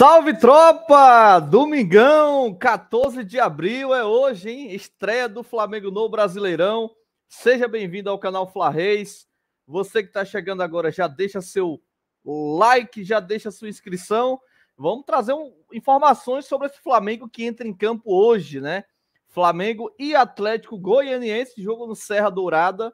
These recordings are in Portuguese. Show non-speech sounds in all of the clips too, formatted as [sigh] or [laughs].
Salve tropa! Domingão, 14 de abril é hoje, hein? Estreia do Flamengo no Brasileirão. Seja bem-vindo ao canal Fla Reis. Você que está chegando agora, já deixa seu like, já deixa sua inscrição. Vamos trazer um, informações sobre esse Flamengo que entra em campo hoje, né? Flamengo e Atlético Goianiense, jogo no Serra Dourada.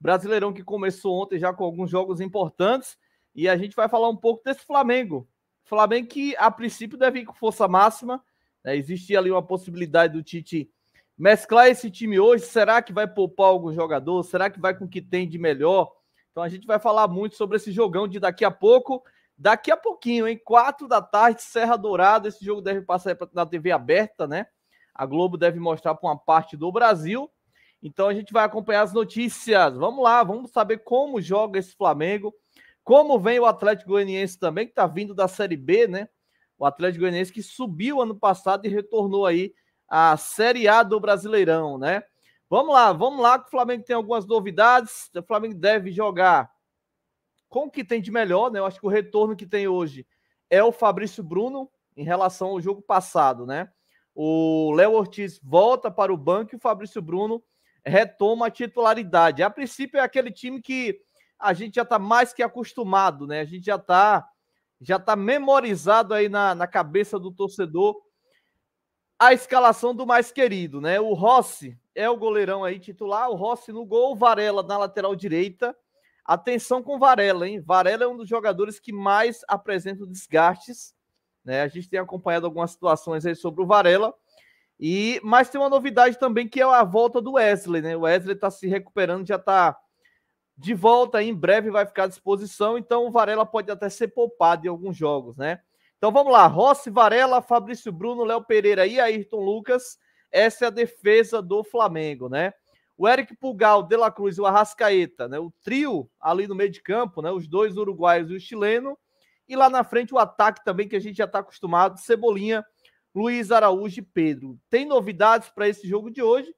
Brasileirão que começou ontem já com alguns jogos importantes. E a gente vai falar um pouco desse Flamengo, Flamengo que a princípio deve ir com força máxima. Né? Existia ali uma possibilidade do Tite mesclar esse time hoje. Será que vai poupar algum jogador? Será que vai com o que tem de melhor? Então a gente vai falar muito sobre esse jogão de daqui a pouco. Daqui a pouquinho, hein? Quatro da tarde, Serra Dourada. Esse jogo deve passar na TV aberta, né? A Globo deve mostrar para uma parte do Brasil. Então a gente vai acompanhar as notícias. Vamos lá, vamos saber como joga esse Flamengo. Como vem o Atlético Goianiense também, que está vindo da Série B, né? O Atlético Goianiense que subiu ano passado e retornou aí à Série A do Brasileirão, né? Vamos lá, vamos lá, que o Flamengo tem algumas novidades. O Flamengo deve jogar com o que tem de melhor, né? Eu acho que o retorno que tem hoje é o Fabrício Bruno em relação ao jogo passado, né? O Léo Ortiz volta para o banco e o Fabrício Bruno retoma a titularidade. A princípio é aquele time que a gente já está mais que acostumado, né? A gente já está já tá memorizado aí na, na cabeça do torcedor a escalação do mais querido, né? O Rossi é o goleirão aí titular, o Rossi no gol, Varela na lateral direita. Atenção com Varela, hein? Varela é um dos jogadores que mais apresenta desgastes, né? A gente tem acompanhado algumas situações aí sobre o Varela. E mas tem uma novidade também que é a volta do Wesley, né? O Wesley está se recuperando, já está de volta em breve vai ficar à disposição, então o Varela pode até ser poupado em alguns jogos, né? Então vamos lá, Rossi, Varela, Fabrício Bruno, Léo Pereira e Ayrton Lucas, essa é a defesa do Flamengo, né? O Eric Pugal, De La Cruz e o Arrascaeta, né? O trio ali no meio de campo, né? Os dois uruguaios e o chileno. E lá na frente o ataque também que a gente já está acostumado, Cebolinha, Luiz Araújo e Pedro. Tem novidades para esse jogo de hoje?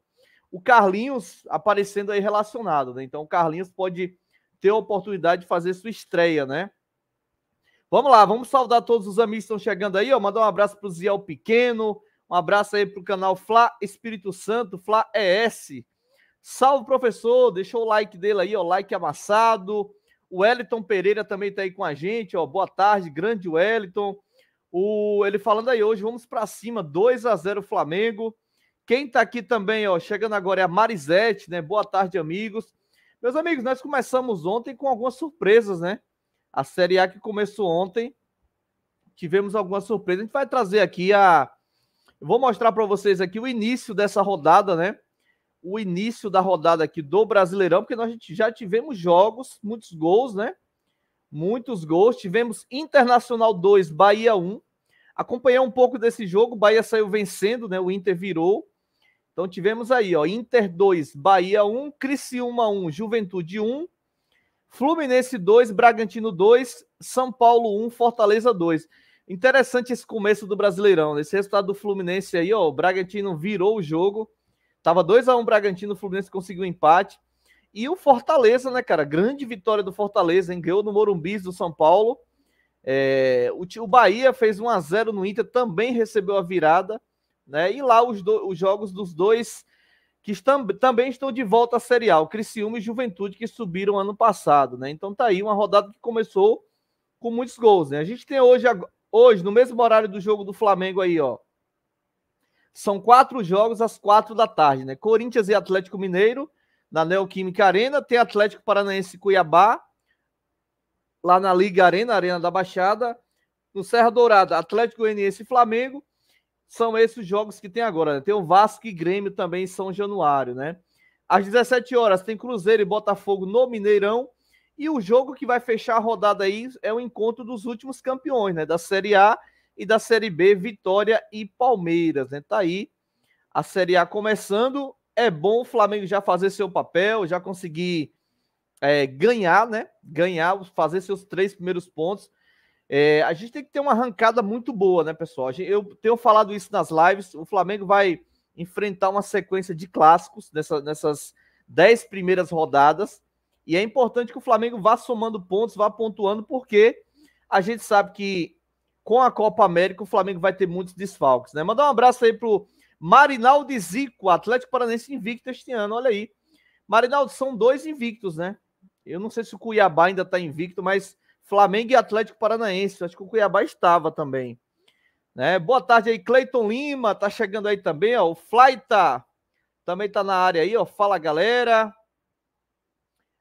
o Carlinhos aparecendo aí relacionado, né? Então o Carlinhos pode ter a oportunidade de fazer sua estreia, né? Vamos lá, vamos saudar todos os amigos que estão chegando aí, ó. Mandar um abraço pro Ziel Pequeno, um abraço aí pro canal Fla Espírito Santo, Fla ES. Salve, professor! Deixou o like dele aí, ó, like amassado. O Wellington Pereira também tá aí com a gente, ó. Boa tarde, grande Wellington. O, ele falando aí hoje, vamos para cima, 2 a 0 Flamengo. Quem está aqui também, ó, chegando agora é a Marisete, né? Boa tarde, amigos. Meus amigos, nós começamos ontem com algumas surpresas, né? A Série A que começou ontem, tivemos algumas surpresas. A gente vai trazer aqui a. vou mostrar para vocês aqui o início dessa rodada, né? O início da rodada aqui do Brasileirão, porque nós já tivemos jogos, muitos gols, né? Muitos gols. Tivemos Internacional 2, Bahia 1. Acompanhar um pouco desse jogo, Bahia saiu vencendo, né? O Inter virou. Então tivemos aí, ó, Inter 2, Bahia 1, Criciúma 1, Juventude 1, Fluminense 2, Bragantino 2, São Paulo 1, Fortaleza 2. Interessante esse começo do Brasileirão, né? esse resultado do Fluminense aí, ó, o Bragantino virou o jogo. Tava 2 a 1 Bragantino, o Fluminense conseguiu empate. E o Fortaleza, né, cara? Grande vitória do Fortaleza, hein? Ganhou no Morumbis do São Paulo. É, o, o Bahia fez 1 a 0 no Inter, também recebeu a virada. Né? E lá os, do, os jogos dos dois que estão, também estão de volta à serial, o Criciúma e Juventude, que subiram ano passado. Né? Então tá aí uma rodada que começou com muitos gols. Né? A gente tem hoje, hoje, no mesmo horário do jogo do Flamengo aí, ó. São quatro jogos às quatro da tarde, né? Corinthians e Atlético Mineiro, na Neoquímica Arena, tem Atlético Paranaense e Cuiabá, lá na Liga Arena, Arena da Baixada. No Serra Dourada, Atlético Goianiense e Flamengo são esses os jogos que tem agora. Né? Tem o Vasco e Grêmio também em São Januário, né? Às 17 horas tem Cruzeiro e Botafogo no Mineirão. E o jogo que vai fechar a rodada aí é o encontro dos últimos campeões, né? Da Série A e da Série B, Vitória e Palmeiras, né? Tá aí a Série A começando. É bom o Flamengo já fazer seu papel, já conseguir é, ganhar, né? Ganhar, fazer seus três primeiros pontos. É, a gente tem que ter uma arrancada muito boa, né, pessoal? Eu tenho falado isso nas lives. O Flamengo vai enfrentar uma sequência de clássicos nessa, nessas dez primeiras rodadas. E é importante que o Flamengo vá somando pontos, vá pontuando, porque a gente sabe que com a Copa América o Flamengo vai ter muitos desfalques, né? Mandar um abraço aí pro Marinaldo Zico, Atlético Paranense invicto este ano, olha aí. Marinaldo, são dois invictos, né? Eu não sei se o Cuiabá ainda tá invicto, mas Flamengo e Atlético Paranaense. Acho que o Cuiabá estava também. Né? Boa tarde aí, Cleiton Lima, tá chegando aí também, ó. O Flaita também tá na área aí, ó. Fala, galera.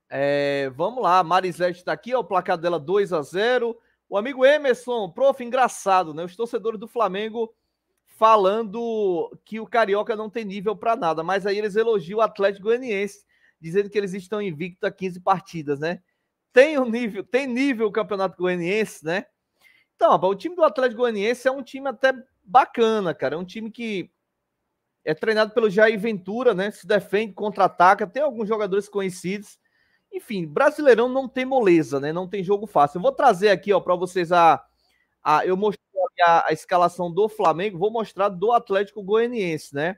É, vamos lá, Marisete está aqui, ó, o placar dela 2 a 0 O amigo Emerson, prof, engraçado, né? Os torcedores do Flamengo falando que o Carioca não tem nível para nada, mas aí eles elogiam o Atlético Goianiense, dizendo que eles estão invictos a 15 partidas, né? tem o um nível, tem nível o Campeonato Goianiense, né? Então, o time do Atlético Goianiense é um time até bacana, cara. É um time que é treinado pelo Jair Ventura, né? Se defende, contra-ataca, tem alguns jogadores conhecidos. Enfim, Brasileirão não tem moleza, né? Não tem jogo fácil. Eu vou trazer aqui, ó, para vocês a, a eu mostrei a, a, escalação do Flamengo, vou mostrar do Atlético Goianiense, né?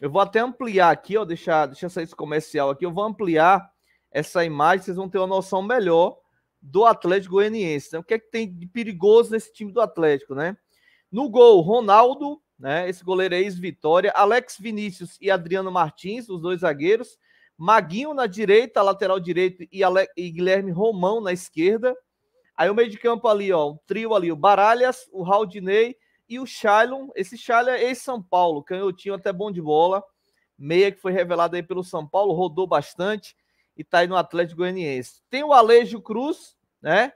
Eu vou até ampliar aqui, ó, deixar, deixa sair esse comercial aqui, eu vou ampliar essa imagem, vocês vão ter uma noção melhor do Atlético Goianiense. Né? O que é que tem de perigoso nesse time do Atlético, né? No gol, Ronaldo, né? Esse goleiro é ex-vitória, Alex Vinícius e Adriano Martins, os dois zagueiros. Maguinho na direita, lateral direito e, Ale... e Guilherme Romão na esquerda. Aí o meio de campo ali, ó, trio ali, o Baralhas, o Raldinei e o Shailon. Esse Shailon é ex-São Paulo, canhotinho até bom de bola. Meia que foi revelado aí pelo São Paulo, rodou bastante e tá aí no Atlético Goianiense. Tem o Alejo Cruz, né?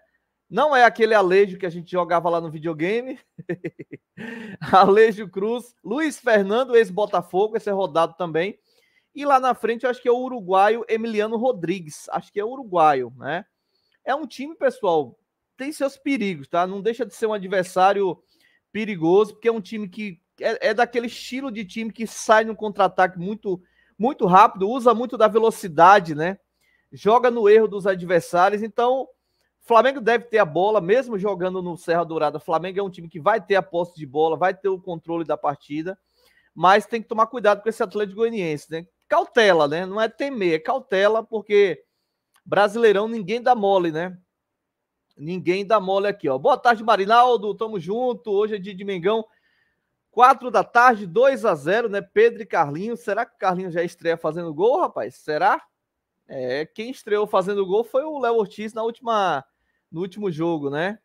Não é aquele Alejo que a gente jogava lá no videogame. [laughs] Alejo Cruz, Luiz Fernando, ex-Botafogo, esse é rodado também. E lá na frente, eu acho que é o uruguaio Emiliano Rodrigues. Acho que é uruguaio, né? É um time, pessoal, tem seus perigos, tá? Não deixa de ser um adversário perigoso, porque é um time que é, é daquele estilo de time que sai no contra-ataque muito, muito rápido, usa muito da velocidade, né? joga no erro dos adversários. Então, Flamengo deve ter a bola, mesmo jogando no Serra Dourada. Flamengo é um time que vai ter a posse de bola, vai ter o controle da partida, mas tem que tomar cuidado com esse Atlético Goianiense, né? Cautela, né? Não é temer, é cautela, porque Brasileirão ninguém dá mole, né? Ninguém dá mole aqui, ó. Boa tarde, Marinaldo. Tamo junto. Hoje é dia de Mengão. Quatro da tarde, 2 a 0 né? Pedro e Carlinhos. Será que o Carlinhos já estreia fazendo gol, rapaz? Será? É, quem estreou fazendo gol foi o Léo Ortiz na última, no último jogo, né?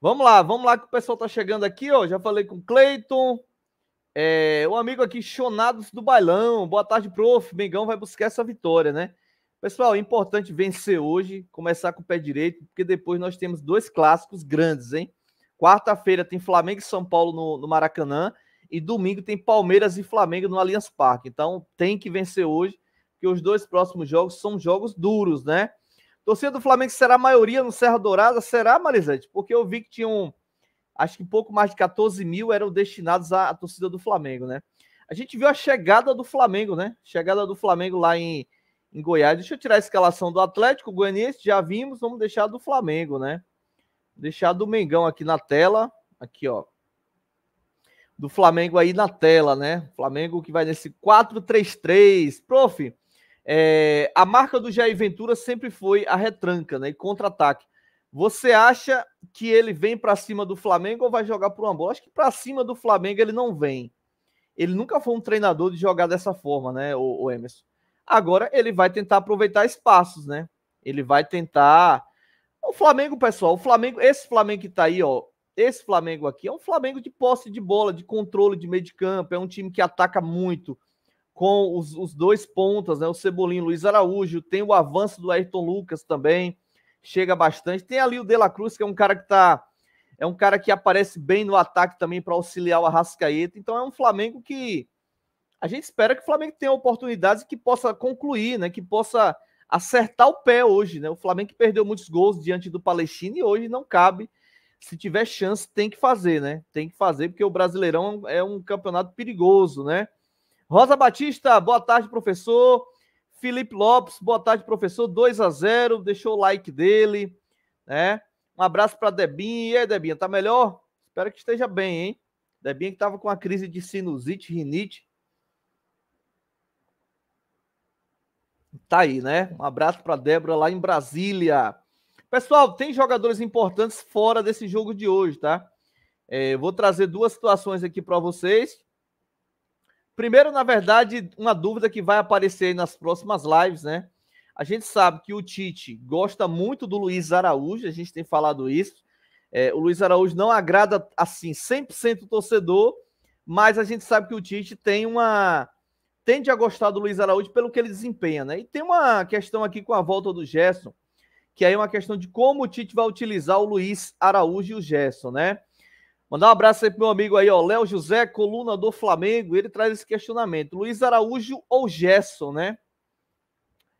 Vamos lá, vamos lá que o pessoal tá chegando aqui, ó. Já falei com o Cleiton. É, o amigo aqui, Chonados do Bailão. Boa tarde, prof. Mengão vai buscar essa vitória, né? Pessoal, é importante vencer hoje, começar com o pé direito, porque depois nós temos dois clássicos grandes, hein? Quarta-feira tem Flamengo e São Paulo no, no Maracanã e domingo tem Palmeiras e Flamengo no Allianz Parque. Então tem que vencer hoje que os dois próximos jogos são jogos duros, né? Torcida do Flamengo será a maioria no Serra Dourada? Será, Marizete? Porque eu vi que tinham, acho que pouco mais de 14 mil eram destinados à, à torcida do Flamengo, né? A gente viu a chegada do Flamengo, né? Chegada do Flamengo lá em, em Goiás. Deixa eu tirar a escalação do Atlético Goianiense, já vimos, vamos deixar do Flamengo, né? Deixar do Mengão aqui na tela, aqui ó. Do Flamengo aí na tela, né? Flamengo que vai nesse 4-3-3. Prof, é, a marca do Jair Ventura sempre foi a retranca né, e contra-ataque. Você acha que ele vem para cima do Flamengo ou vai jogar por uma bola? Acho que para cima do Flamengo ele não vem. Ele nunca foi um treinador de jogar dessa forma, né, o, o Emerson? Agora ele vai tentar aproveitar espaços, né? Ele vai tentar. O Flamengo, pessoal, o Flamengo, esse Flamengo que tá aí, ó, esse Flamengo aqui é um Flamengo de posse de bola, de controle de meio de campo, é um time que ataca muito, com os, os dois pontas, né? O Cebolinho, Luiz Araújo, tem o avanço do Ayrton Lucas também, chega bastante. Tem ali o De La Cruz, que é um cara que tá é um cara que aparece bem no ataque também para auxiliar o Arrascaeta. Então é um Flamengo que a gente espera que o Flamengo tenha oportunidades que possa concluir, né? Que possa acertar o pé hoje, né? O Flamengo que perdeu muitos gols diante do Palestino e hoje não cabe. Se tiver chance, tem que fazer, né? Tem que fazer porque o Brasileirão é um campeonato perigoso, né? Rosa Batista, boa tarde, professor. Felipe Lopes, boa tarde, professor. 2 a 0 deixou o like dele, né? Um abraço para Debinha. E aí, Debinha, tá melhor? Espero que esteja bem, hein? Debinha que estava com a crise de sinusite, rinite. Tá aí, né? Um abraço para Débora lá em Brasília. Pessoal, tem jogadores importantes fora desse jogo de hoje, tá? É, vou trazer duas situações aqui para vocês Primeiro, na verdade, uma dúvida que vai aparecer nas próximas lives, né? A gente sabe que o Tite gosta muito do Luiz Araújo, a gente tem falado isso. É, o Luiz Araújo não agrada, assim, 100% o torcedor, mas a gente sabe que o Tite tem uma. tende a gostar do Luiz Araújo pelo que ele desempenha, né? E tem uma questão aqui com a volta do Gerson, que aí é uma questão de como o Tite vai utilizar o Luiz Araújo e o Gerson, né? Mandar um abraço aí pro meu amigo aí, ó, Léo José, coluna do Flamengo, ele traz esse questionamento. Luiz Araújo ou Gerson, né?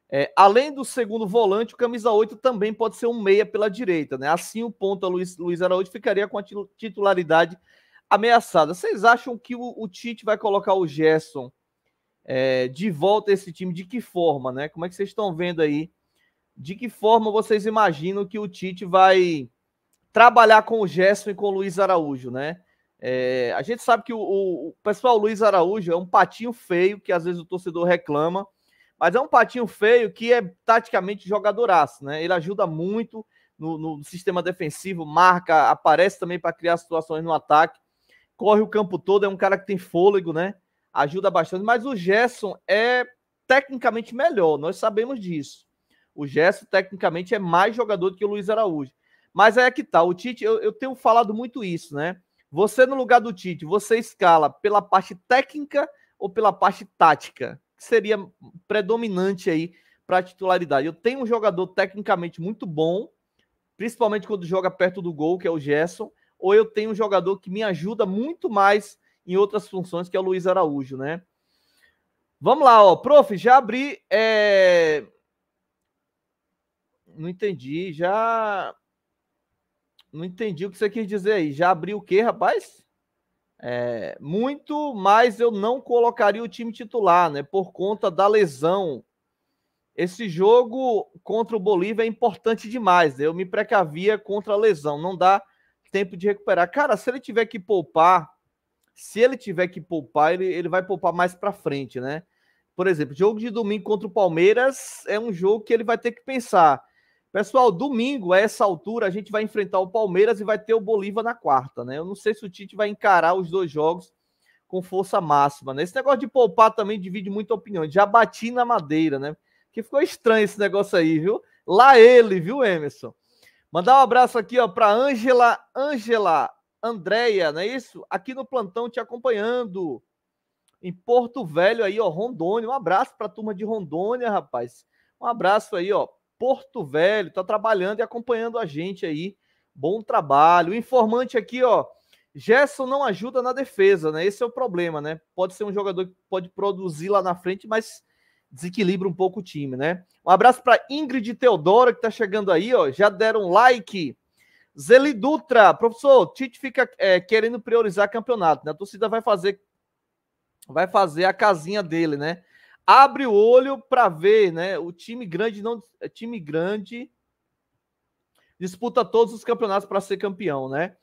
É, além do segundo volante, o camisa 8 também pode ser um meia pela direita, né? Assim o a Luiz, Luiz Araújo ficaria com a titularidade ameaçada. Vocês acham que o, o Tite vai colocar o Gerson é, de volta a esse time? De que forma, né? Como é que vocês estão vendo aí? De que forma vocês imaginam que o Tite vai trabalhar com o Gerson e com o Luiz Araújo, né? É, a gente sabe que o, o, o pessoal Luiz Araújo é um patinho feio que às vezes o torcedor reclama, mas é um patinho feio que é taticamente jogadoraço, né? Ele ajuda muito no, no sistema defensivo, marca, aparece também para criar situações no ataque, corre o campo todo, é um cara que tem fôlego, né? Ajuda bastante, mas o Gerson é tecnicamente melhor, nós sabemos disso. O Gerson tecnicamente é mais jogador do que o Luiz Araújo. Mas aí é que tá, o Tite, eu, eu tenho falado muito isso, né? Você no lugar do Tite, você escala pela parte técnica ou pela parte tática, que seria predominante aí para a titularidade. Eu tenho um jogador tecnicamente muito bom, principalmente quando joga perto do gol, que é o Gerson, ou eu tenho um jogador que me ajuda muito mais em outras funções, que é o Luiz Araújo, né? Vamos lá, ó. Prof, já abri. É... Não entendi. Já não entendi o que você quis dizer aí. Já abriu o quê, rapaz? É, muito, mas eu não colocaria o time titular, né? Por conta da lesão. Esse jogo contra o Bolívia é importante demais. Né? Eu me precavia contra a lesão. Não dá tempo de recuperar. Cara, se ele tiver que poupar, se ele tiver que poupar, ele, ele vai poupar mais para frente, né? Por exemplo, jogo de domingo contra o Palmeiras é um jogo que ele vai ter que pensar. Pessoal, domingo, a essa altura, a gente vai enfrentar o Palmeiras e vai ter o Bolívar na quarta, né? Eu não sei se o Tite vai encarar os dois jogos com força máxima, né? Esse negócio de poupar também divide muita opinião. Já bati na madeira, né? Que ficou estranho esse negócio aí, viu? Lá ele, viu, Emerson? Mandar um abraço aqui, ó, para Ângela, Ângela, Andréia, não é isso? Aqui no plantão te acompanhando. Em Porto Velho aí, ó, Rondônia. Um abraço para a turma de Rondônia, rapaz. Um abraço aí, ó, Porto Velho, está trabalhando e acompanhando a gente aí. Bom trabalho. O informante aqui, ó. Gerson não ajuda na defesa, né? Esse é o problema, né? Pode ser um jogador que pode produzir lá na frente, mas desequilibra um pouco o time, né? Um abraço para Ingrid Teodora, que tá chegando aí, ó. Já deram like. Zeli Dutra, professor, o Tite fica é, querendo priorizar campeonato, né? A torcida vai fazer vai fazer a casinha dele, né? abre o olho para ver, né? O time grande não, é, time grande disputa todos os campeonatos para ser campeão, né?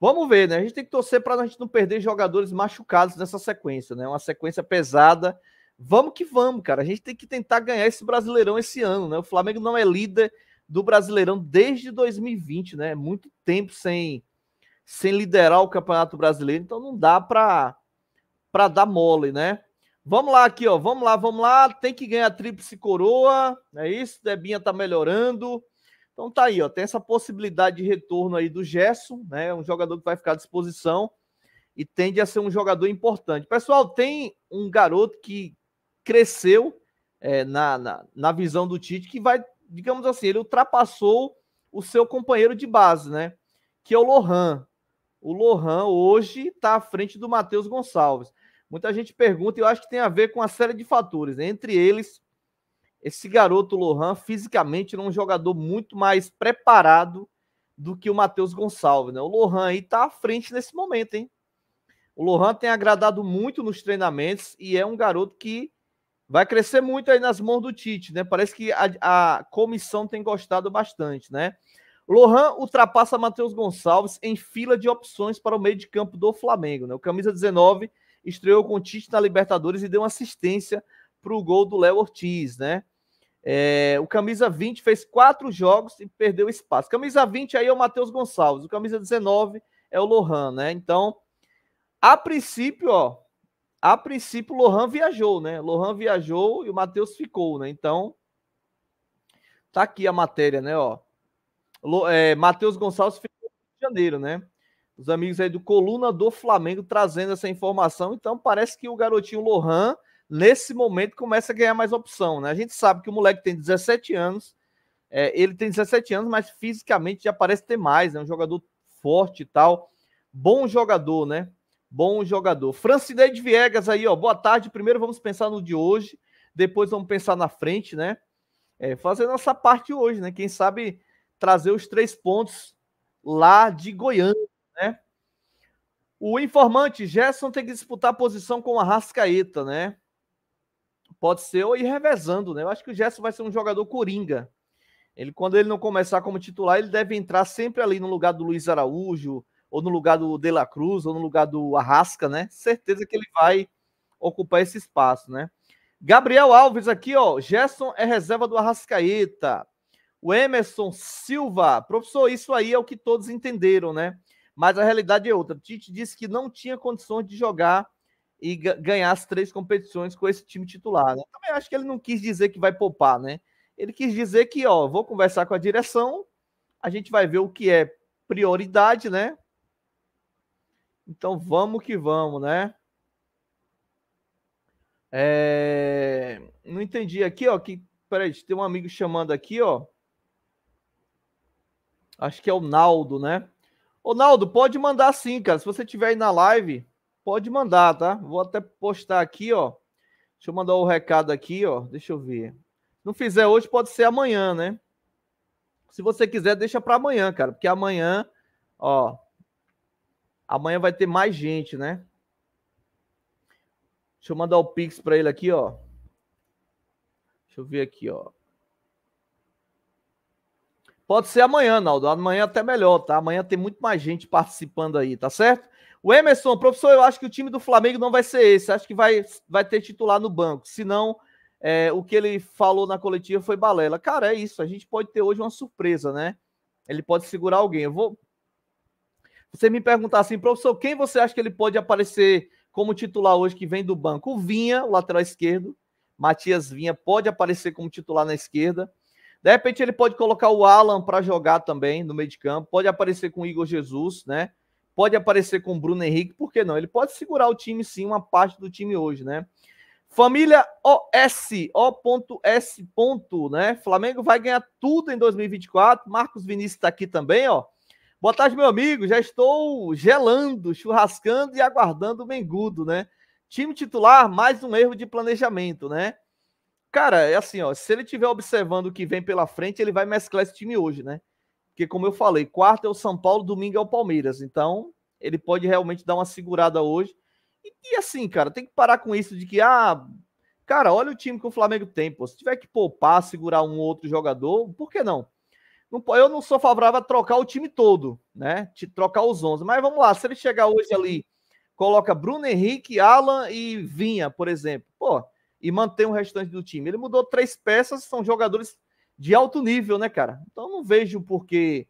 Vamos ver, né? A gente tem que torcer para a gente não perder jogadores machucados nessa sequência, né? Uma sequência pesada. Vamos que vamos, cara. A gente tem que tentar ganhar esse Brasileirão esse ano, né? O Flamengo não é líder do Brasileirão desde 2020, né? É muito tempo sem sem liderar o Campeonato Brasileiro, então não dá para para dar mole, né? Vamos lá aqui, ó. Vamos lá, vamos lá. Tem que ganhar tríplice coroa. É isso. Debinha tá melhorando. Então tá aí, ó. Tem essa possibilidade de retorno aí do Gerson, né? Um jogador que vai ficar à disposição e tende a ser um jogador importante. Pessoal, tem um garoto que cresceu é, na, na, na visão do Tite que vai, digamos assim, ele ultrapassou o seu companheiro de base, né? Que é o Lohan. O Lohan hoje está à frente do Matheus Gonçalves. Muita gente pergunta e eu acho que tem a ver com uma série de fatores. Né? Entre eles, esse garoto Lohan fisicamente é um jogador muito mais preparado do que o Matheus Gonçalves. Né? O Lohan aí está à frente nesse momento, hein? O Lohan tem agradado muito nos treinamentos e é um garoto que vai crescer muito aí nas mãos do Tite, né? Parece que a, a comissão tem gostado bastante, né? Lohan ultrapassa Matheus Gonçalves em fila de opções para o meio de campo do Flamengo, né? O camisa 19 estreou com o Tite na Libertadores e deu uma assistência para o gol do Léo Ortiz, né? É, o camisa 20 fez quatro jogos e perdeu espaço. Camisa 20 aí é o Matheus Gonçalves, o camisa 19 é o Lohan, né? Então, a princípio, ó, a princípio o Lohan viajou, né? Lohan viajou e o Matheus ficou, né? Então, tá aqui a matéria, né, ó. é, Matheus Gonçalves ficou de janeiro, né? os amigos aí do Coluna do Flamengo trazendo essa informação. Então parece que o garotinho Lohan, nesse momento, começa a ganhar mais opção, né? A gente sabe que o moleque tem 17 anos, é, ele tem 17 anos, mas fisicamente já parece ter mais, é né? um jogador forte e tal. Bom jogador, né? Bom jogador. Francidei de Viegas aí, ó. Boa tarde. Primeiro vamos pensar no de hoje, depois vamos pensar na frente, né? É, fazer nossa parte hoje, né? Quem sabe trazer os três pontos lá de Goiânia, né? O informante Gerson tem que disputar posição com o Arrascaeta, né? Pode ser ou ir revezando, né? Eu acho que o Gerson vai ser um jogador coringa. Ele, quando ele não começar como titular, ele deve entrar sempre ali no lugar do Luiz Araújo, ou no lugar do De La Cruz, ou no lugar do Arrasca, né? Certeza que ele vai ocupar esse espaço, né? Gabriel Alves aqui, ó. Gerson é reserva do Arrascaeta. O Emerson Silva, professor, isso aí é o que todos entenderam, né? mas a realidade é outra. Tite disse que não tinha condições de jogar e ganhar as três competições com esse time titular. Né? Também acho que ele não quis dizer que vai poupar, né? Ele quis dizer que, ó, vou conversar com a direção, a gente vai ver o que é prioridade, né? Então vamos que vamos, né? É... Não entendi aqui, ó. Que... Peraí, tem um amigo chamando aqui, ó. Acho que é o Naldo, né? Ronaldo, pode mandar sim, cara. Se você estiver aí na live, pode mandar, tá? Vou até postar aqui, ó. Deixa eu mandar o um recado aqui, ó. Deixa eu ver. Não fizer hoje, pode ser amanhã, né? Se você quiser, deixa para amanhã, cara, porque amanhã, ó, amanhã vai ter mais gente, né? Deixa eu mandar o pix para ele aqui, ó. Deixa eu ver aqui, ó. Pode ser amanhã, Naldo. Amanhã até melhor, tá? Amanhã tem muito mais gente participando aí, tá certo? O Emerson, professor, eu acho que o time do Flamengo não vai ser esse. Acho que vai, vai ter titular no banco. Senão, é, o que ele falou na coletiva foi balela. Cara, é isso. A gente pode ter hoje uma surpresa, né? Ele pode segurar alguém. Eu vou. Você me perguntar assim, professor, quem você acha que ele pode aparecer como titular hoje que vem do banco? O Vinha, o lateral esquerdo. Matias Vinha pode aparecer como titular na esquerda. De repente ele pode colocar o Alan para jogar também no meio de campo, pode aparecer com o Igor Jesus, né? Pode aparecer com o Bruno Henrique, por que não? Ele pode segurar o time sim, uma parte do time hoje, né? Família OS, O.S. né? Flamengo vai ganhar tudo em 2024. Marcos Vinícius está aqui também, ó. Boa tarde, meu amigo. Já estou gelando, churrascando e aguardando o Mengudo, né? Time titular, mais um erro de planejamento, né? Cara, é assim, ó. Se ele estiver observando o que vem pela frente, ele vai mesclar esse time hoje, né? Porque, como eu falei, quarta é o São Paulo, domingo é o Palmeiras. Então, ele pode realmente dar uma segurada hoje. E, e assim, cara, tem que parar com isso de que, ah, cara, olha o time que o Flamengo tem. Pô. Se tiver que poupar, segurar um outro jogador, por que não? não eu não sou favorável a trocar o time todo, né? Trocar os 11. Mas vamos lá, se ele chegar hoje ali, coloca Bruno Henrique, Alan e Vinha, por exemplo. Pô e manter o restante do time. Ele mudou três peças, são jogadores de alto nível, né, cara? Então não vejo por que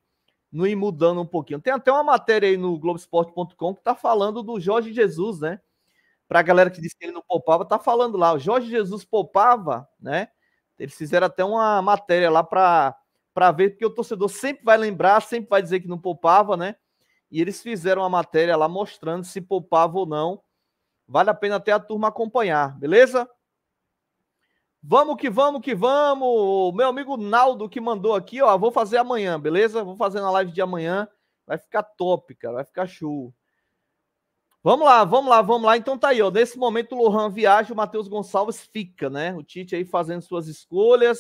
não ir mudando um pouquinho. Tem até uma matéria aí no Globoesporte.com que tá falando do Jorge Jesus, né? Pra galera que disse que ele não poupava, tá falando lá. O Jorge Jesus poupava, né? Eles fizeram até uma matéria lá para para ver, porque o torcedor sempre vai lembrar, sempre vai dizer que não poupava, né? E eles fizeram uma matéria lá mostrando se poupava ou não. Vale a pena até a turma acompanhar, beleza? Vamos que vamos que vamos! meu amigo Naldo que mandou aqui, ó. Vou fazer amanhã, beleza? Vou fazer na live de amanhã. Vai ficar top, cara. Vai ficar show. Vamos lá, vamos lá, vamos lá. Então tá aí, ó. Nesse momento o Lohan viaja, o Matheus Gonçalves fica, né? O Tite aí fazendo suas escolhas.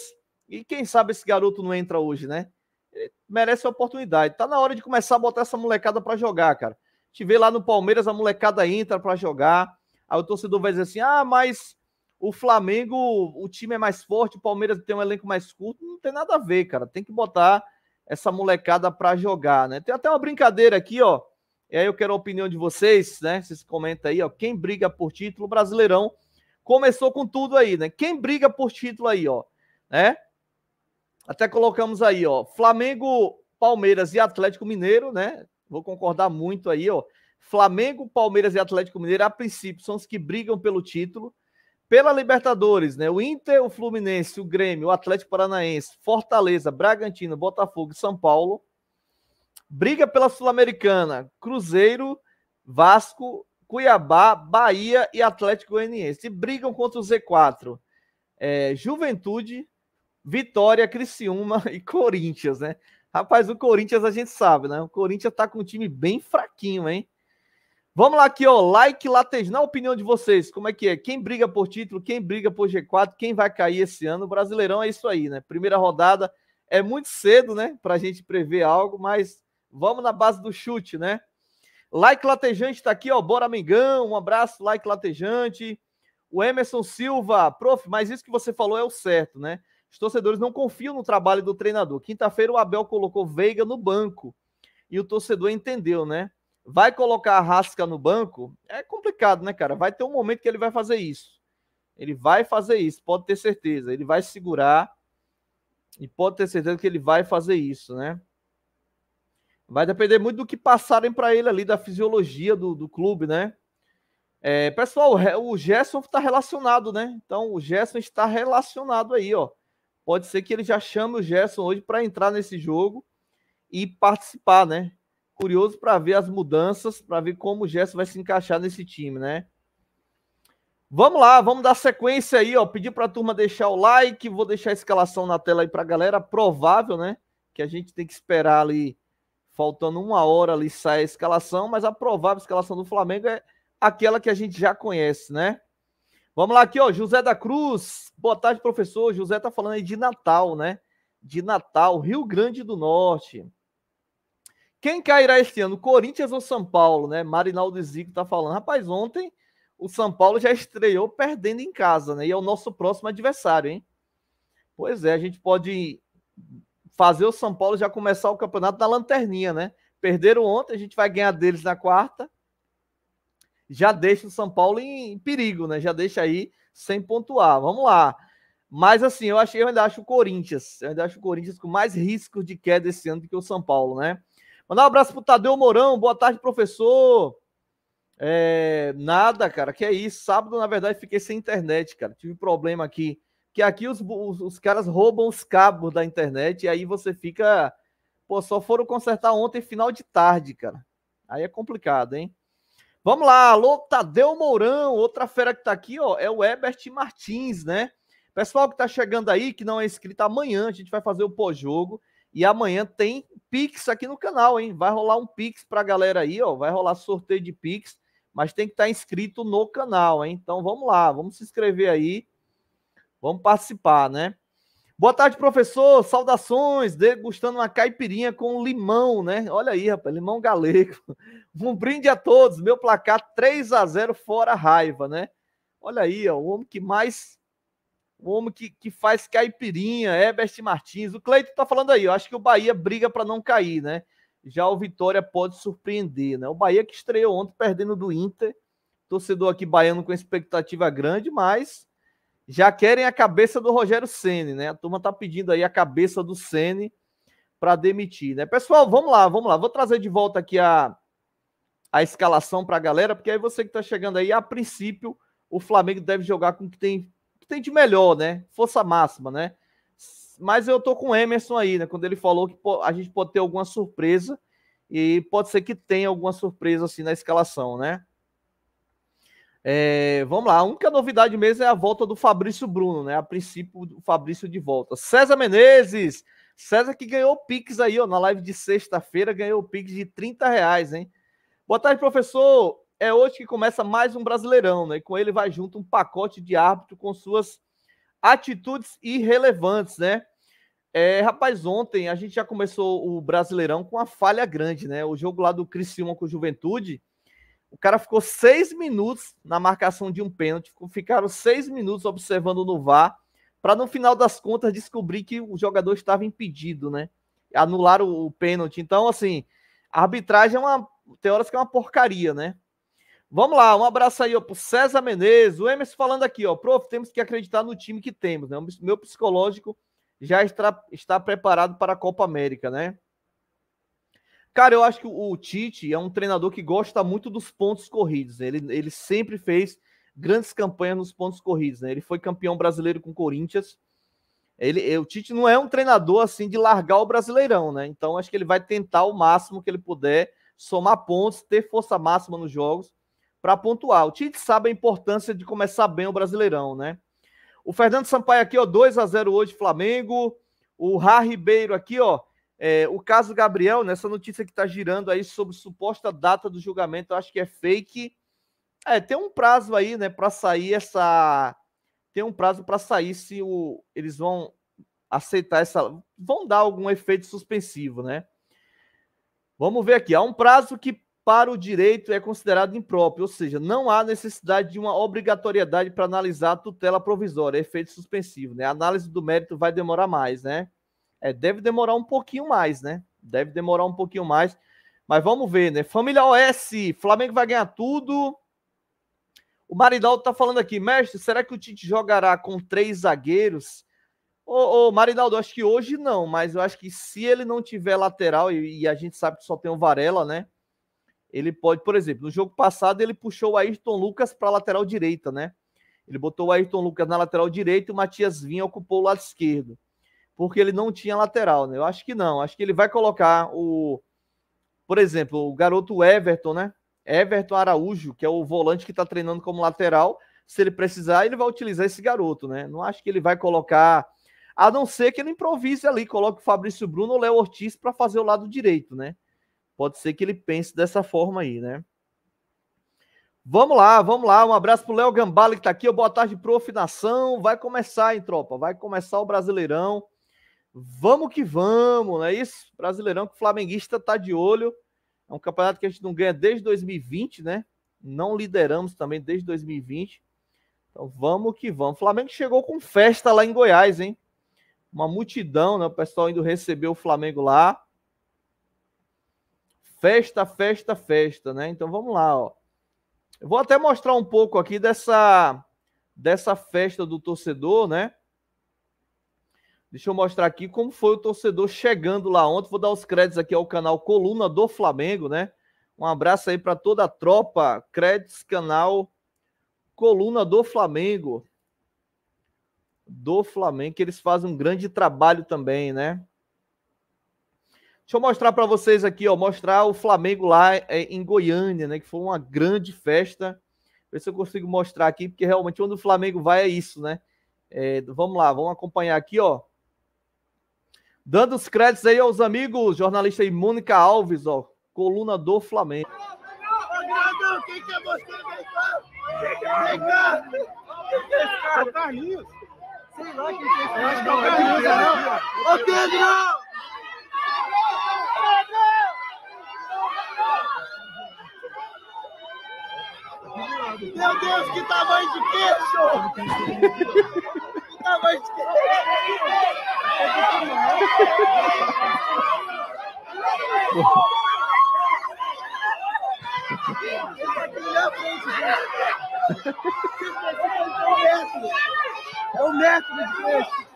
E quem sabe esse garoto não entra hoje, né? Ele merece a oportunidade. Tá na hora de começar a botar essa molecada para jogar, cara. Te vê lá no Palmeiras, a molecada entra para jogar. Aí o torcedor vai dizer assim: ah, mas o Flamengo, o time é mais forte, o Palmeiras tem um elenco mais curto, não tem nada a ver, cara. Tem que botar essa molecada para jogar, né? Tem até uma brincadeira aqui, ó. E aí eu quero a opinião de vocês, né? Vocês comentam aí, ó. Quem briga por título, Brasileirão. Começou com tudo aí, né? Quem briga por título aí, ó, né? Até colocamos aí, ó, Flamengo, Palmeiras e Atlético Mineiro, né? Vou concordar muito aí, ó. Flamengo, Palmeiras e Atlético Mineiro, a princípio, são os que brigam pelo título. Pela Libertadores, né? O Inter, o Fluminense, o Grêmio, o Atlético Paranaense, Fortaleza, Bragantino, Botafogo e São Paulo. Briga pela Sul-Americana, Cruzeiro, Vasco, Cuiabá, Bahia e Atlético Goianiense. E brigam contra o Z4. É, Juventude, Vitória, Criciúma [laughs] e Corinthians, né? Rapaz, o Corinthians a gente sabe, né? O Corinthians tá com um time bem fraquinho, hein? Vamos lá aqui, ó. Like Lattes, na opinião de vocês, como é que é? Quem briga por título, quem briga por G4, quem vai cair esse ano? O Brasileirão é isso aí, né? Primeira rodada é muito cedo, né? Pra gente prever algo, mas vamos na base do chute, né? Like Latejante tá aqui, ó. Bora Mengão, um abraço, like Latejante. O Emerson Silva, prof, mas isso que você falou é o certo, né? Os torcedores não confiam no trabalho do treinador. Quinta-feira o Abel colocou Veiga no banco e o torcedor entendeu, né? vai colocar a Rasca no banco, é complicado, né, cara? Vai ter um momento que ele vai fazer isso. Ele vai fazer isso, pode ter certeza. Ele vai segurar e pode ter certeza que ele vai fazer isso, né? Vai depender muito do que passarem para ele ali, da fisiologia do, do clube, né? É, pessoal, o Gerson está relacionado, né? Então o Gerson está relacionado aí, ó. Pode ser que ele já chame o Gerson hoje para entrar nesse jogo e participar, né? curioso para ver as mudanças, para ver como o Gerson vai se encaixar nesse time, né? Vamos lá, vamos dar sequência aí, ó. Pedir para a turma deixar o like, vou deixar a escalação na tela aí para a galera. Provável, né? Que a gente tem que esperar ali, faltando uma hora ali, sair a escalação, mas a provável escalação do Flamengo é aquela que a gente já conhece, né? Vamos lá aqui, ó, José da Cruz. Boa tarde, professor. José tá falando aí de Natal, né? De Natal, Rio Grande do Norte. Quem cairá este ano, Corinthians ou São Paulo, né? Marinaldo Zico tá falando. Rapaz, ontem o São Paulo já estreou perdendo em casa, né? E é o nosso próximo adversário, hein? Pois é, a gente pode fazer o São Paulo já começar o campeonato na lanterninha, né? Perderam ontem, a gente vai ganhar deles na quarta. Já deixa o São Paulo em perigo, né? Já deixa aí sem pontuar. Vamos lá. Mas assim, eu achei, eu ainda acho o Corinthians, eu ainda acho o Corinthians com mais riscos de queda esse ano do que o São Paulo, né? Mandar um abraço pro Tadeu Mourão. Boa tarde, professor. É, nada, cara, que é isso. Sábado, na verdade, fiquei sem internet, cara. Tive problema aqui. Que aqui os, os, os caras roubam os cabos da internet e aí você fica. Pô, só foram consertar ontem, final de tarde, cara. Aí é complicado, hein? Vamos lá, alô, Tadeu Mourão. Outra fera que tá aqui, ó, é o Ebert Martins, né? Pessoal que tá chegando aí, que não é inscrito, amanhã a gente vai fazer o pós-jogo. E amanhã tem Pix aqui no canal, hein? Vai rolar um Pix para a galera aí, ó. Vai rolar sorteio de Pix, mas tem que estar tá inscrito no canal, hein? Então vamos lá, vamos se inscrever aí. Vamos participar, né? Boa tarde, professor. Saudações. Degustando uma caipirinha com limão, né? Olha aí, rapaz, limão galego. [laughs] Um brinde a todos. Meu placar 3 a 0 fora raiva, né? Olha aí, ó, o homem que mais o homem que, que faz caipirinha, Herbert Martins. O Cleiton tá falando aí, eu acho que o Bahia briga para não cair, né? Já o Vitória pode surpreender, né? O Bahia que estreou ontem perdendo do Inter, torcedor aqui baiano com expectativa grande, mas já querem a cabeça do Rogério Ceni, né? A turma tá pedindo aí a cabeça do Ceni para demitir, né? Pessoal, vamos lá, vamos lá. Vou trazer de volta aqui a, a escalação para a galera, porque aí você que tá chegando aí, a princípio, o Flamengo deve jogar com o que tem tem de melhor, né? Força máxima, né? Mas eu tô com o Emerson aí, né? Quando ele falou que a gente pode ter alguma surpresa e pode ser que tenha alguma surpresa assim na escalação, né? É, vamos lá, a única novidade mesmo é a volta do Fabrício Bruno, né? A princípio, o Fabrício de volta. César Menezes, César que ganhou o Pix aí, ó, na live de sexta-feira, ganhou o Pix de 30 reais, hein? Boa tarde, professor é hoje que começa mais um Brasileirão, né? E com ele vai junto um pacote de árbitro com suas atitudes irrelevantes, né? É, rapaz, ontem a gente já começou o Brasileirão com uma falha grande, né? O jogo lá do Criciúma com Juventude, o cara ficou seis minutos na marcação de um pênalti, ficaram seis minutos observando no VAR, para no final das contas descobrir que o jogador estava impedido, né? Anular o pênalti. Então, assim, a arbitragem é uma. Tem horas que é uma porcaria, né? Vamos lá, um abraço aí ó, pro César Menezes, o Emerson falando aqui, ó, prof, temos que acreditar no time que temos, né? O meu psicológico já está, está preparado para a Copa América, né? Cara, eu acho que o Tite é um treinador que gosta muito dos pontos corridos. Né? Ele, ele sempre fez grandes campanhas nos pontos corridos, né? Ele foi campeão brasileiro com o Corinthians. Ele, o Tite não é um treinador assim de largar o Brasileirão, né? Então acho que ele vai tentar o máximo que ele puder somar pontos, ter força máxima nos jogos para pontuar. O Tite sabe a importância de começar bem o Brasileirão, né? O Fernando Sampaio aqui, ó, 2 a 0 hoje, Flamengo. O Rá Ribeiro aqui, ó, é, o caso Gabriel, nessa né? notícia que está girando aí sobre suposta data do julgamento, eu acho que é fake. É, tem um prazo aí, né, para sair essa. Tem um prazo para sair se o... eles vão aceitar essa. Vão dar algum efeito suspensivo, né? Vamos ver aqui. Há um prazo que para o direito é considerado impróprio, ou seja, não há necessidade de uma obrigatoriedade para analisar a tutela provisória, efeito suspensivo, né? A análise do mérito vai demorar mais, né? É, deve demorar um pouquinho mais, né? Deve demorar um pouquinho mais, mas vamos ver, né? Família OS, Flamengo vai ganhar tudo. O Marinaldo tá falando aqui, mestre, será que o Tite jogará com três zagueiros? Ô, ô Marinaldo, acho que hoje não, mas eu acho que se ele não tiver lateral, e, e a gente sabe que só tem o Varela, né? Ele pode, por exemplo, no jogo passado ele puxou o Ayrton Lucas para a lateral direita, né? Ele botou o Ayrton Lucas na lateral direita e o Matias Vinha ocupou o lado esquerdo. Porque ele não tinha lateral, né? Eu acho que não. Acho que ele vai colocar o. Por exemplo, o garoto Everton, né? Everton Araújo, que é o volante que está treinando como lateral. Se ele precisar, ele vai utilizar esse garoto, né? Não acho que ele vai colocar. A não ser que ele improvise ali, coloque o Fabrício Bruno ou Léo Ortiz para fazer o lado direito, né? Pode ser que ele pense dessa forma aí, né? Vamos lá, vamos lá. Um abraço pro Léo Gambale que está aqui. Boa tarde, prof. Nação. Vai começar, hein, tropa? Vai começar o Brasileirão. Vamos que vamos, não é isso? Brasileirão que o flamenguista tá de olho. É um campeonato que a gente não ganha desde 2020, né? Não lideramos também desde 2020. Então vamos que vamos. O Flamengo chegou com festa lá em Goiás, hein? Uma multidão, né? O pessoal indo receber o Flamengo lá. Festa, festa, festa, né? Então vamos lá, ó. Eu vou até mostrar um pouco aqui dessa dessa festa do torcedor, né? Deixa eu mostrar aqui como foi o torcedor chegando lá ontem. Vou dar os créditos aqui ao canal Coluna do Flamengo, né? Um abraço aí para toda a tropa. Créditos canal Coluna do Flamengo. Do Flamengo, que eles fazem um grande trabalho também, né? Deixa eu mostrar para vocês aqui, ó, mostrar o Flamengo lá é, em Goiânia, né, que foi uma grande festa. Ver se eu consigo mostrar aqui, porque realmente onde o Flamengo vai é isso, né? É, vamos lá, vamos acompanhar aqui, ó. Dando os créditos aí aos amigos, jornalista aí Mônica Alves, ó, coluna do Flamengo. Ô, quem tá, tá, tá, Ô, Pedro! Meu Deus, que tamanho de queixo! que tamanho de queixo! É o método de peixe.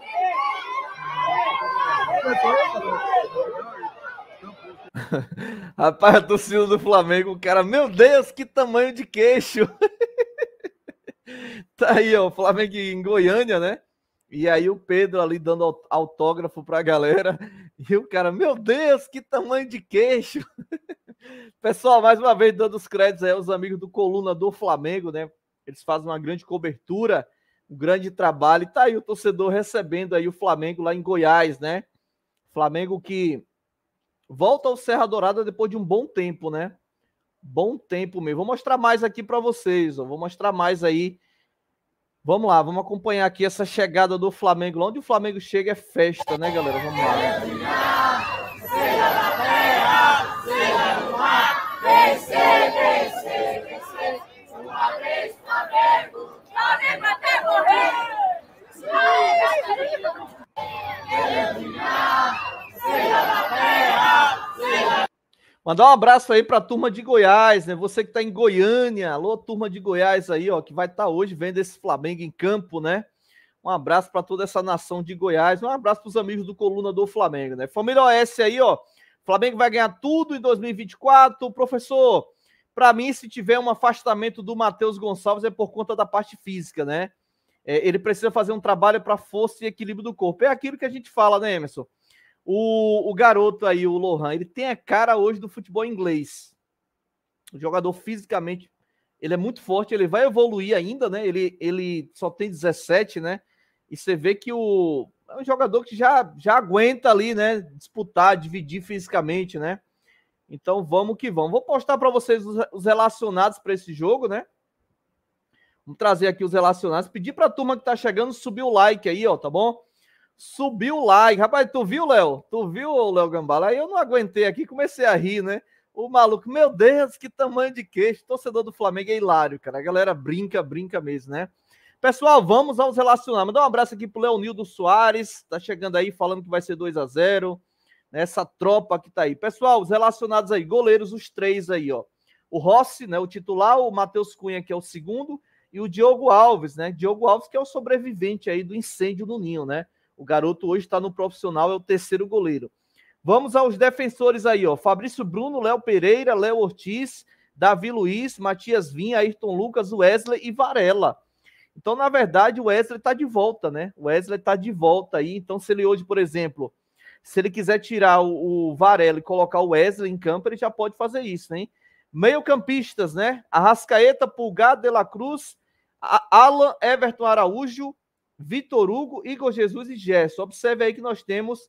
[laughs] Rapaz, a torcida do Flamengo, cara, meu Deus, que tamanho de queixo! [laughs] tá aí, ó, o Flamengo em Goiânia, né? E aí o Pedro ali dando autógrafo para a galera. [laughs] E o cara, meu Deus, que tamanho de queixo! Pessoal, mais uma vez dando os créditos aí aos amigos do Coluna do Flamengo, né? Eles fazem uma grande cobertura, um grande trabalho. E tá aí o torcedor recebendo aí o Flamengo lá em Goiás, né? Flamengo que Volta ao Serra Dourada depois de um bom tempo, né? Bom tempo mesmo. Vou mostrar mais aqui para vocês, ó. vou mostrar mais aí. Vamos lá, vamos acompanhar aqui essa chegada do Flamengo. Lá onde o Flamengo chega é festa, né, galera? Vamos lá. Seja da terra, seja do mar, Flamengo, Flamengo até morrer. Mandar um abraço aí para a turma de Goiás, né? Você que está em Goiânia, alô, turma de Goiás aí, ó, que vai estar tá hoje vendo esse Flamengo em campo, né? Um abraço para toda essa nação de Goiás, um abraço para os amigos do Coluna do Flamengo, né? Família OS aí, ó. Flamengo vai ganhar tudo em 2024. Professor, para mim, se tiver um afastamento do Matheus Gonçalves, é por conta da parte física, né? É, ele precisa fazer um trabalho para força e equilíbrio do corpo. É aquilo que a gente fala, né, Emerson? O, o garoto aí, o Lohan, ele tem a cara hoje do futebol inglês. O jogador fisicamente, ele é muito forte, ele vai evoluir ainda, né? Ele, ele só tem 17, né? E você vê que o é um jogador que já, já aguenta ali, né? Disputar, dividir fisicamente, né? Então vamos que vamos. Vou postar para vocês os, os relacionados para esse jogo, né? Vamos trazer aqui os relacionados. Pedir para a turma que está chegando subir o like aí, ó, tá bom? subiu o like, rapaz, tu viu, Léo? Tu viu, Léo Gambala? Aí eu não aguentei aqui, comecei a rir, né? O maluco, meu Deus, que tamanho de queixo. Torcedor do Flamengo é hilário, cara. A galera brinca, brinca mesmo, né? Pessoal, vamos aos relacionar. dá um abraço aqui pro Leonildo Soares, tá chegando aí falando que vai ser 2 a 0 né? Essa tropa que tá aí. Pessoal, os relacionados aí, goleiros, os três aí, ó. O Rossi, né, o titular, o Matheus Cunha, que é o segundo, e o Diogo Alves, né? Diogo Alves, que é o sobrevivente aí do incêndio no Ninho, né? O garoto hoje está no profissional, é o terceiro goleiro. Vamos aos defensores aí, ó. Fabrício Bruno, Léo Pereira, Léo Ortiz, Davi Luiz, Matias Vinha, Ayrton Lucas, Wesley e Varela. Então, na verdade, o Wesley está de volta, né? O Wesley está de volta aí. Então, se ele hoje, por exemplo, se ele quiser tirar o, o Varela e colocar o Wesley em campo, ele já pode fazer isso, hein Meio-campistas, né? Arrascaeta, Pulgar, De La Cruz, Alan, Everton Araújo, Vitor Hugo, Igor Jesus e Gerson. Observe aí que nós temos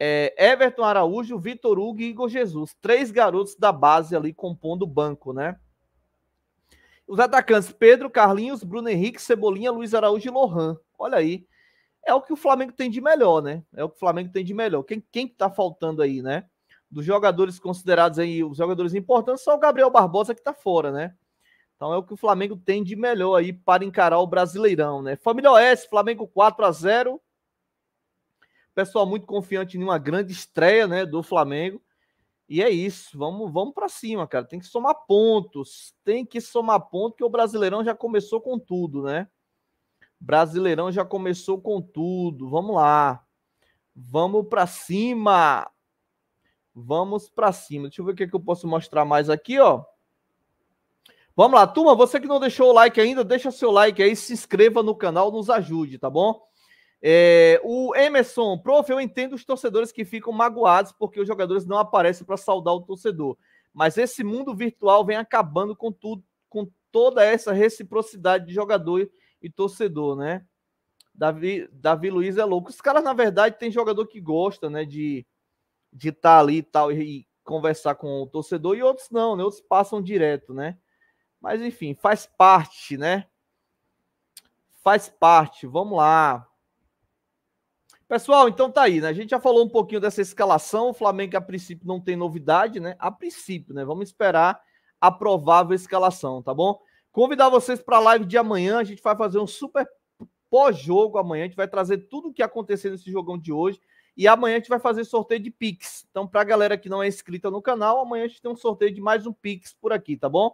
é, Everton Araújo, Vitor Hugo e Igor Jesus. Três garotos da base ali compondo o banco, né? Os atacantes Pedro, Carlinhos, Bruno Henrique, Cebolinha, Luiz Araújo e Lohan. Olha aí. É o que o Flamengo tem de melhor, né? É o que o Flamengo tem de melhor. Quem, quem tá faltando aí, né? Dos jogadores considerados aí, os jogadores importantes, só o Gabriel Barbosa que tá fora, né? Então é o que o Flamengo tem de melhor aí para encarar o Brasileirão, né? Família Oeste, Flamengo 4 a 0. Pessoal muito confiante em uma grande estreia, né, do Flamengo. E é isso, vamos, vamos para cima, cara. Tem que somar pontos, tem que somar pontos que o Brasileirão já começou com tudo, né? Brasileirão já começou com tudo. Vamos lá. Vamos para cima. Vamos para cima. Deixa eu ver o que, é que eu posso mostrar mais aqui, ó. Vamos lá, turma, você que não deixou o like ainda, deixa seu like aí, se inscreva no canal, nos ajude, tá bom? É, o Emerson, prof, eu entendo os torcedores que ficam magoados porque os jogadores não aparecem para saudar o torcedor. Mas esse mundo virtual vem acabando com tudo, com toda essa reciprocidade de jogador e torcedor, né? Davi, Davi Luiz é louco. Os caras, na verdade, tem jogador que gosta, né, de estar de tá ali e tal, e, e conversar com o torcedor, e outros não, né? Outros passam direto, né? Mas enfim, faz parte, né? Faz parte. Vamos lá. Pessoal, então tá aí, né? A gente já falou um pouquinho dessa escalação. O Flamengo, a princípio, não tem novidade, né? A princípio, né? Vamos esperar a provável escalação, tá bom? Convidar vocês para a live de amanhã. A gente vai fazer um super pós-jogo amanhã. A gente vai trazer tudo o que aconteceu nesse jogão de hoje. E amanhã a gente vai fazer sorteio de Pix. Então, para a galera que não é inscrita no canal, amanhã a gente tem um sorteio de mais um Pix por aqui, tá bom?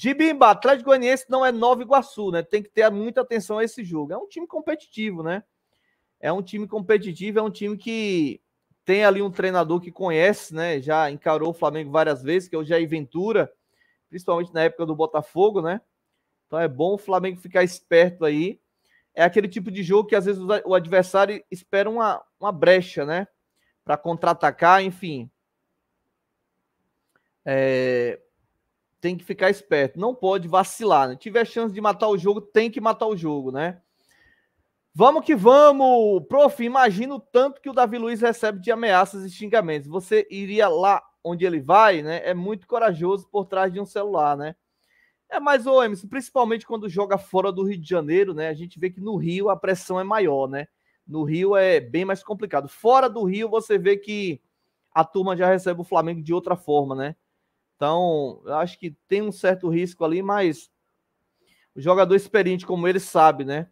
Gibimba, Atlético Goianiense não é Nova Iguaçu, né? Tem que ter muita atenção a esse jogo. É um time competitivo, né? É um time competitivo, é um time que tem ali um treinador que conhece, né? Já encarou o Flamengo várias vezes, que é o Jair Ventura, principalmente na época do Botafogo, né? Então é bom o Flamengo ficar esperto aí. É aquele tipo de jogo que às vezes o adversário espera uma, uma brecha, né? Para contra-atacar, enfim. É, tem que ficar esperto, não pode vacilar. Né? Tiver chance de matar o jogo, tem que matar o jogo, né? Vamos que vamos! Prof, imagina o tanto que o Davi Luiz recebe de ameaças e xingamentos. Você iria lá onde ele vai, né? É muito corajoso por trás de um celular, né? É, mas, ô Emerson, principalmente quando joga fora do Rio de Janeiro, né? A gente vê que no Rio a pressão é maior, né? No Rio é bem mais complicado. Fora do Rio, você vê que a turma já recebe o Flamengo de outra forma, né? Então, eu acho que tem um certo risco ali, mas o jogador experiente como ele sabe, né?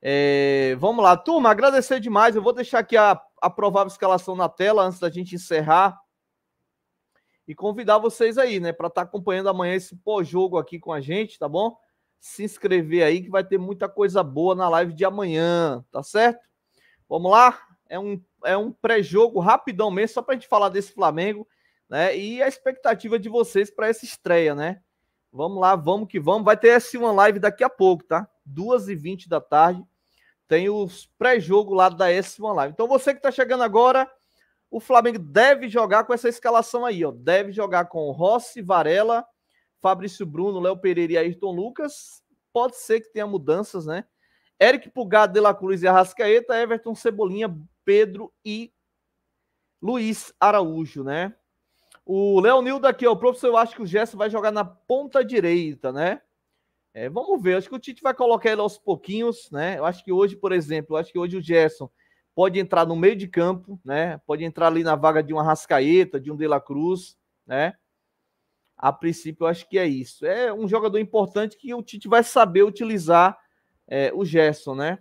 É, vamos lá, turma, agradecer demais. Eu vou deixar aqui a, a provável escalação na tela antes da gente encerrar e convidar vocês aí, né, para estar tá acompanhando amanhã esse pós-jogo aqui com a gente, tá bom? Se inscrever aí que vai ter muita coisa boa na live de amanhã, tá certo? Vamos lá? É um, é um pré-jogo rapidão mesmo, só para a gente falar desse Flamengo né? E a expectativa de vocês para essa estreia, né? Vamos lá, vamos que vamos. Vai ter S1 live daqui a pouco, tá? 2h20 da tarde. Tem os pré-jogo lá da S1 Live. Então você que está chegando agora, o Flamengo deve jogar com essa escalação aí, ó. Deve jogar com Rossi, Varela, Fabrício Bruno, Léo Pereira e Ayrton Lucas. Pode ser que tenha mudanças, né? Eric Pugado, De La Cruz e Arrascaeta, Everton Cebolinha, Pedro e Luiz Araújo, né? O Leonildo aqui, o professor, eu acho que o Gerson vai jogar na ponta direita, né? É, vamos ver, acho que o Tite vai colocar ele aos pouquinhos, né? Eu acho que hoje, por exemplo, eu acho que hoje o Gerson pode entrar no meio de campo, né? Pode entrar ali na vaga de uma Rascaeta, de um De La Cruz, né? A princípio, eu acho que é isso. É um jogador importante que o Tite vai saber utilizar é, o Gerson, né?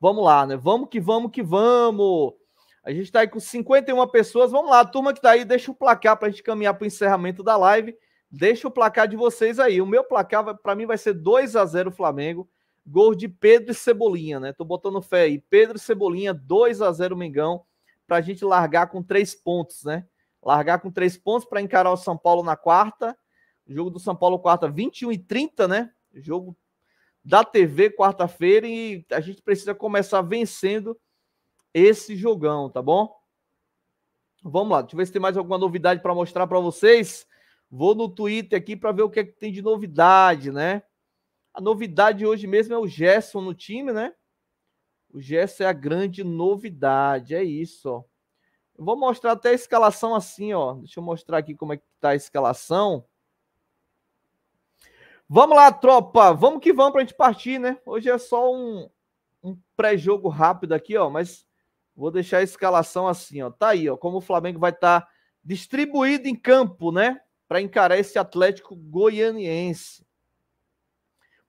Vamos lá, né? Vamos que vamos que vamos! A gente está aí com 51 pessoas. Vamos lá, turma que está aí, deixa o placar para a gente caminhar para o encerramento da live. Deixa o placar de vocês aí. O meu placar, para mim, vai ser 2 a 0 Flamengo. Gol de Pedro e Cebolinha, né? Tô botando fé aí. Pedro e Cebolinha, 2 a 0 Mengão, para a gente largar com três pontos, né? Largar com três pontos para encarar o São Paulo na quarta. jogo do São Paulo, quarta, 21 e 30, né? Jogo da TV, quarta-feira. E a gente precisa começar vencendo esse jogão, tá bom? Vamos lá, deixa eu ver se tem mais alguma novidade para mostrar para vocês. Vou no Twitter aqui para ver o que é que tem de novidade, né? A novidade hoje mesmo é o Gerson no time, né? O Gerson é a grande novidade, é isso, ó. Eu vou mostrar até a escalação assim, ó. Deixa eu mostrar aqui como é que tá a escalação. Vamos lá, tropa. Vamos que vamos para a gente partir, né? Hoje é só um, um pré-jogo rápido aqui, ó, mas Vou deixar a escalação assim, ó. Tá aí, ó, como o Flamengo vai estar tá distribuído em campo, né? Para encarar esse Atlético goianiense.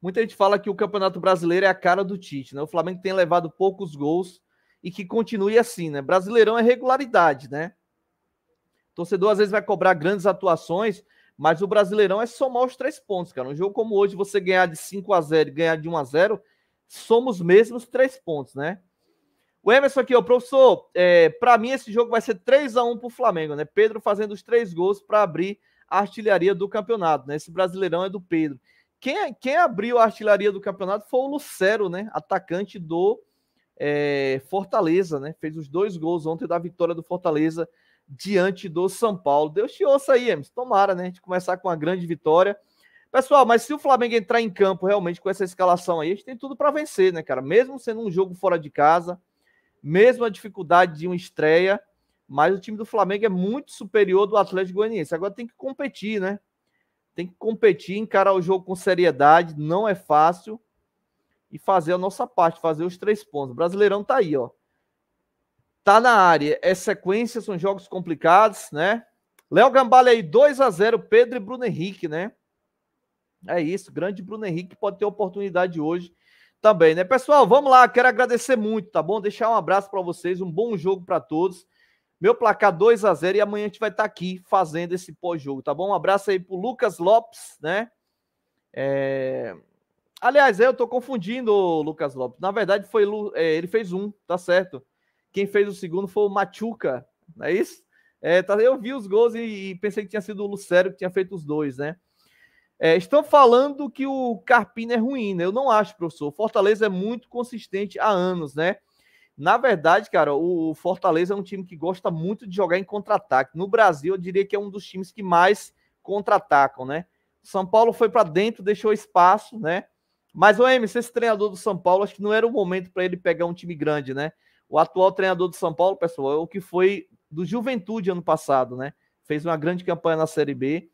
Muita gente fala que o Campeonato Brasileiro é a cara do Tite, né? O Flamengo tem levado poucos gols e que continue assim, né? Brasileirão é regularidade, né? O torcedor às vezes vai cobrar grandes atuações, mas o Brasileirão é somar os três pontos, cara. Um jogo como hoje, você ganhar de 5 a 0 e ganhar de 1 a 0 somos mesmos três pontos, né? O Emerson aqui, ó, professor, é, para mim esse jogo vai ser 3 a 1 para o Flamengo, né? Pedro fazendo os três gols para abrir a artilharia do campeonato, né? Esse brasileirão é do Pedro. Quem, quem abriu a artilharia do campeonato foi o Lucero, né? Atacante do é, Fortaleza, né? Fez os dois gols ontem da vitória do Fortaleza diante do São Paulo. Deus te ouça aí, Emerson. Tomara, né? A gente começar com uma grande vitória. Pessoal, mas se o Flamengo entrar em campo realmente com essa escalação aí, a gente tem tudo para vencer, né, cara? Mesmo sendo um jogo fora de casa mesmo a dificuldade de uma estreia, mas o time do Flamengo é muito superior do Atlético Goianiense. Agora tem que competir, né? Tem que competir, encarar o jogo com seriedade, não é fácil, e fazer a nossa parte, fazer os três pontos. O Brasileirão tá aí, ó. Tá na área, é sequência, são jogos complicados, né? Léo Gambale aí, 2 a 0 Pedro e Bruno Henrique, né? É isso, grande Bruno Henrique pode ter oportunidade hoje também, né? Pessoal, vamos lá, quero agradecer muito, tá bom? Deixar um abraço para vocês, um bom jogo para todos. Meu placar 2 a 0 e amanhã a gente vai estar tá aqui fazendo esse pós-jogo, tá bom? Um abraço aí pro Lucas Lopes, né? É... Aliás, eu tô confundindo o Lucas Lopes. Na verdade, foi é, ele fez um, tá certo? Quem fez o segundo foi o Machuca, não é isso? É, tá, eu vi os gols e, pensei que tinha sido o Lucero que tinha feito os dois, né? É, estão falando que o Carpina é ruim, né? Eu não acho, professor. O Fortaleza é muito consistente há anos, né? Na verdade, cara, o Fortaleza é um time que gosta muito de jogar em contra-ataque. No Brasil, eu diria que é um dos times que mais contra-atacam, né? São Paulo foi para dentro, deixou espaço, né? Mas o MC, esse treinador do São Paulo, acho que não era o momento para ele pegar um time grande, né? O atual treinador do São Paulo, pessoal, é o que foi do Juventude ano passado, né? Fez uma grande campanha na Série B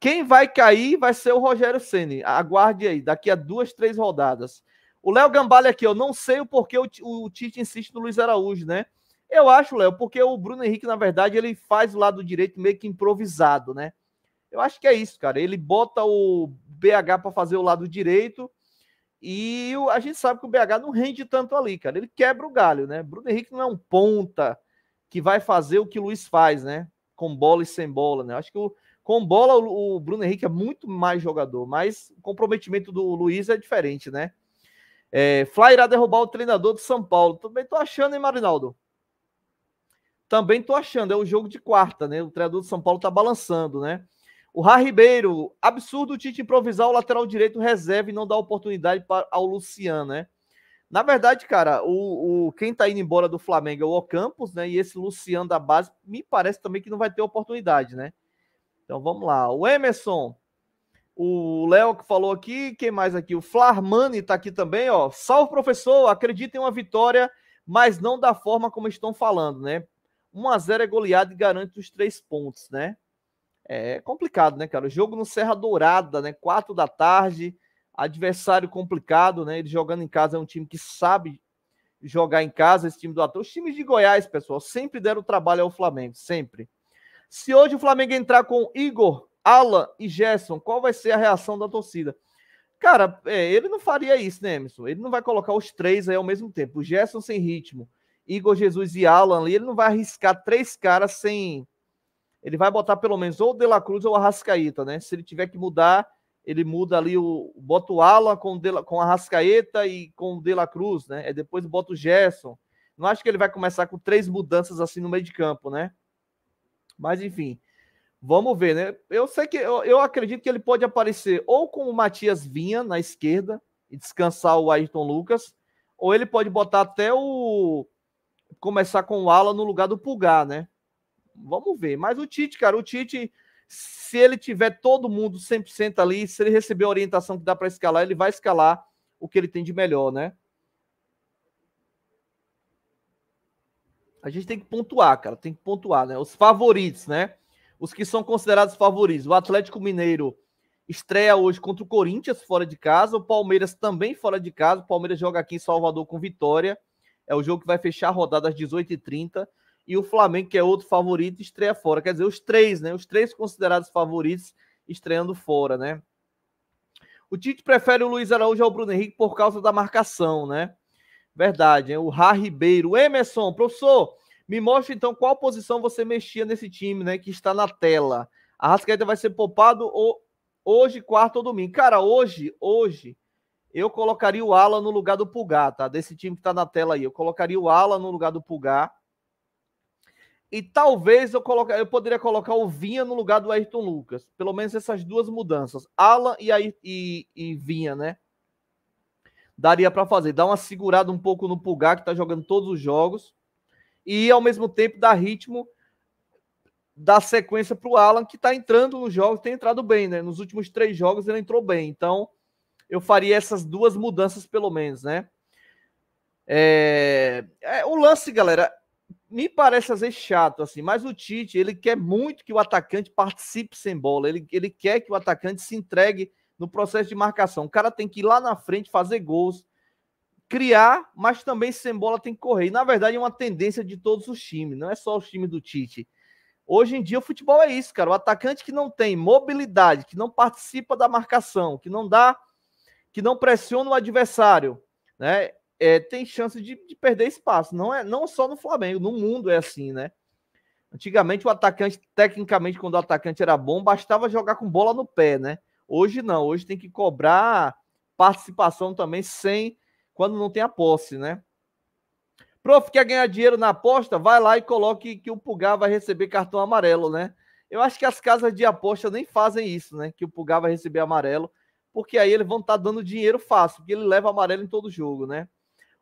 quem vai cair vai ser o Rogério Ceni. Aguarde aí, daqui a duas, três rodadas. O Léo Gambale aqui, eu não sei o porquê o, o, o Tite insiste no Luiz Araújo, né? Eu acho, Léo, porque o Bruno Henrique, na verdade, ele faz o lado direito meio que improvisado, né? Eu acho que é isso, cara. Ele bota o BH para fazer o lado direito e a gente sabe que o BH não rende tanto ali, cara. Ele quebra o galho, né? Bruno Henrique não é um ponta que vai fazer o que o Luiz faz, né? Com bola e sem bola, né? Acho que o, com bola, o Bruno Henrique é muito mais jogador, mas o comprometimento do Luiz é diferente, né? É, Fla irá é derrubar o treinador de São Paulo. Também tô achando, hein, Marinaldo? Também tô achando. É o jogo de quarta, né? O treinador de São Paulo tá balançando, né? O Rá Ribeiro, absurdo o Tite improvisar o lateral direito reserva e não dar oportunidade para, ao Luciano, né? Na verdade, cara, o, o, quem tá indo embora do Flamengo é o Ocampos, né? E esse Luciano da base, me parece também que não vai ter oportunidade, né? Então vamos lá. O Emerson, o Léo que falou aqui, quem mais aqui? O Flarmani está aqui também, ó. Salve, professor! Acredita em uma vitória, mas não da forma como estão falando, né? 1x0 é goleado e garante os três pontos, né? É complicado, né, cara? O jogo no Serra Dourada, né? 4 da tarde, adversário complicado, né? Ele jogando em casa é um time que sabe jogar em casa, esse time do Atlético. Os times de Goiás, pessoal, sempre deram trabalho ao Flamengo, sempre. Se hoje o Flamengo entrar com Igor, Alan e Gerson, qual vai ser a reação da torcida? Cara, é, ele não faria isso, né, Emerson? Ele não vai colocar os três aí ao mesmo tempo. O Gerson sem ritmo, Igor Jesus e Alan ali, ele não vai arriscar três caras sem. Ele vai botar pelo menos ou o De La Cruz ou o Arrascaeta, né? Se ele tiver que mudar, ele muda ali o. Bota o Alan com, La... com a Rascaeta e com o De La Cruz, né? E depois bota o Gerson. Não acho que ele vai começar com três mudanças assim no meio de campo, né? Mas enfim, vamos ver, né? Eu sei que eu, eu acredito que ele pode aparecer ou com o Matias Vinha na esquerda e descansar o Ayrton Lucas, ou ele pode botar até o começar com o Ala no lugar do Pulgar, né? Vamos ver. Mas o Tite, cara, o Tite, se ele tiver todo mundo 100% ali, se ele receber a orientação que dá para escalar, ele vai escalar o que ele tem de melhor, né? a gente tem que pontuar, cara, tem que pontuar, né? Os favoritos, né? Os que são considerados favoritos. O Atlético Mineiro estreia hoje contra o Corinthians fora de casa, o Palmeiras também fora de casa. O Palmeiras joga aqui em Salvador com vitória. É o jogo que vai fechar a rodada às 18h30. E o Flamengo, que é outro favorito, estreia fora. Quer dizer, os três, né? Os três considerados favoritos estreando fora, né? O Tite prefere o Luiz Araújo ao Bruno Henrique por causa da marcação, né? Verdade, hein? o Rá Ribeiro. Emerson, professor, me mostre então qual posição você mexia nesse time, né? Que está na tela. A Rascaeta vai ser poupado ou hoje, quarta ou domingo. Cara, hoje, hoje, eu colocaria o Ala no lugar do Pulgar, tá? Desse time que está na tela aí. Eu colocaria o Ala no lugar do Pulgar. E talvez eu, coloca... eu poderia colocar o Vinha no lugar do Ayrton Lucas. Pelo menos essas duas mudanças. Ala e, e... e Vinha, né? daria para fazer. Dar uma segurada um pouco no Pulgar, que está jogando todos os jogos, e ao mesmo tempo dar ritmo, da sequência para o Alan, que está entrando nos jogos, tem entrado bem, né? Nos últimos três jogos ele entrou bem. Então, eu faria essas duas mudanças, pelo menos, né? É... é o lance, galera, me parece às vezes chato, assim, mas o Tite, ele quer muito que o atacante participe sem bola, ele, ele quer que o atacante se entregue no processo de marcação. O cara tem que ir lá na frente, fazer gols, criar, mas também sem bola tem que correr. E, na verdade, é uma tendência de todos os times, não é só o time do Tite. Hoje em dia, o futebol é isso, cara. O atacante que não tem mobilidade, que não participa da marcação, que não dá, que não pressiona o adversário, né? É, tem chance de, de, perder espaço. Não é não só no Flamengo, no mundo é assim, né? Antigamente, o atacante, tecnicamente, quando o atacante era bom, bastava jogar com bola no pé, né? Hoje não, hoje tem que cobrar participação também sem quando não tem a posse, né? Prof, quer ganhar dinheiro na aposta? Vai lá e coloque que o Pulgar vai receber cartão amarelo, né? Eu acho que as casas de aposta nem fazem isso, né? Que o Pulgar vai receber amarelo, porque aí eles vão estar tá dando dinheiro fácil, porque ele leva amarelo em todo jogo, né?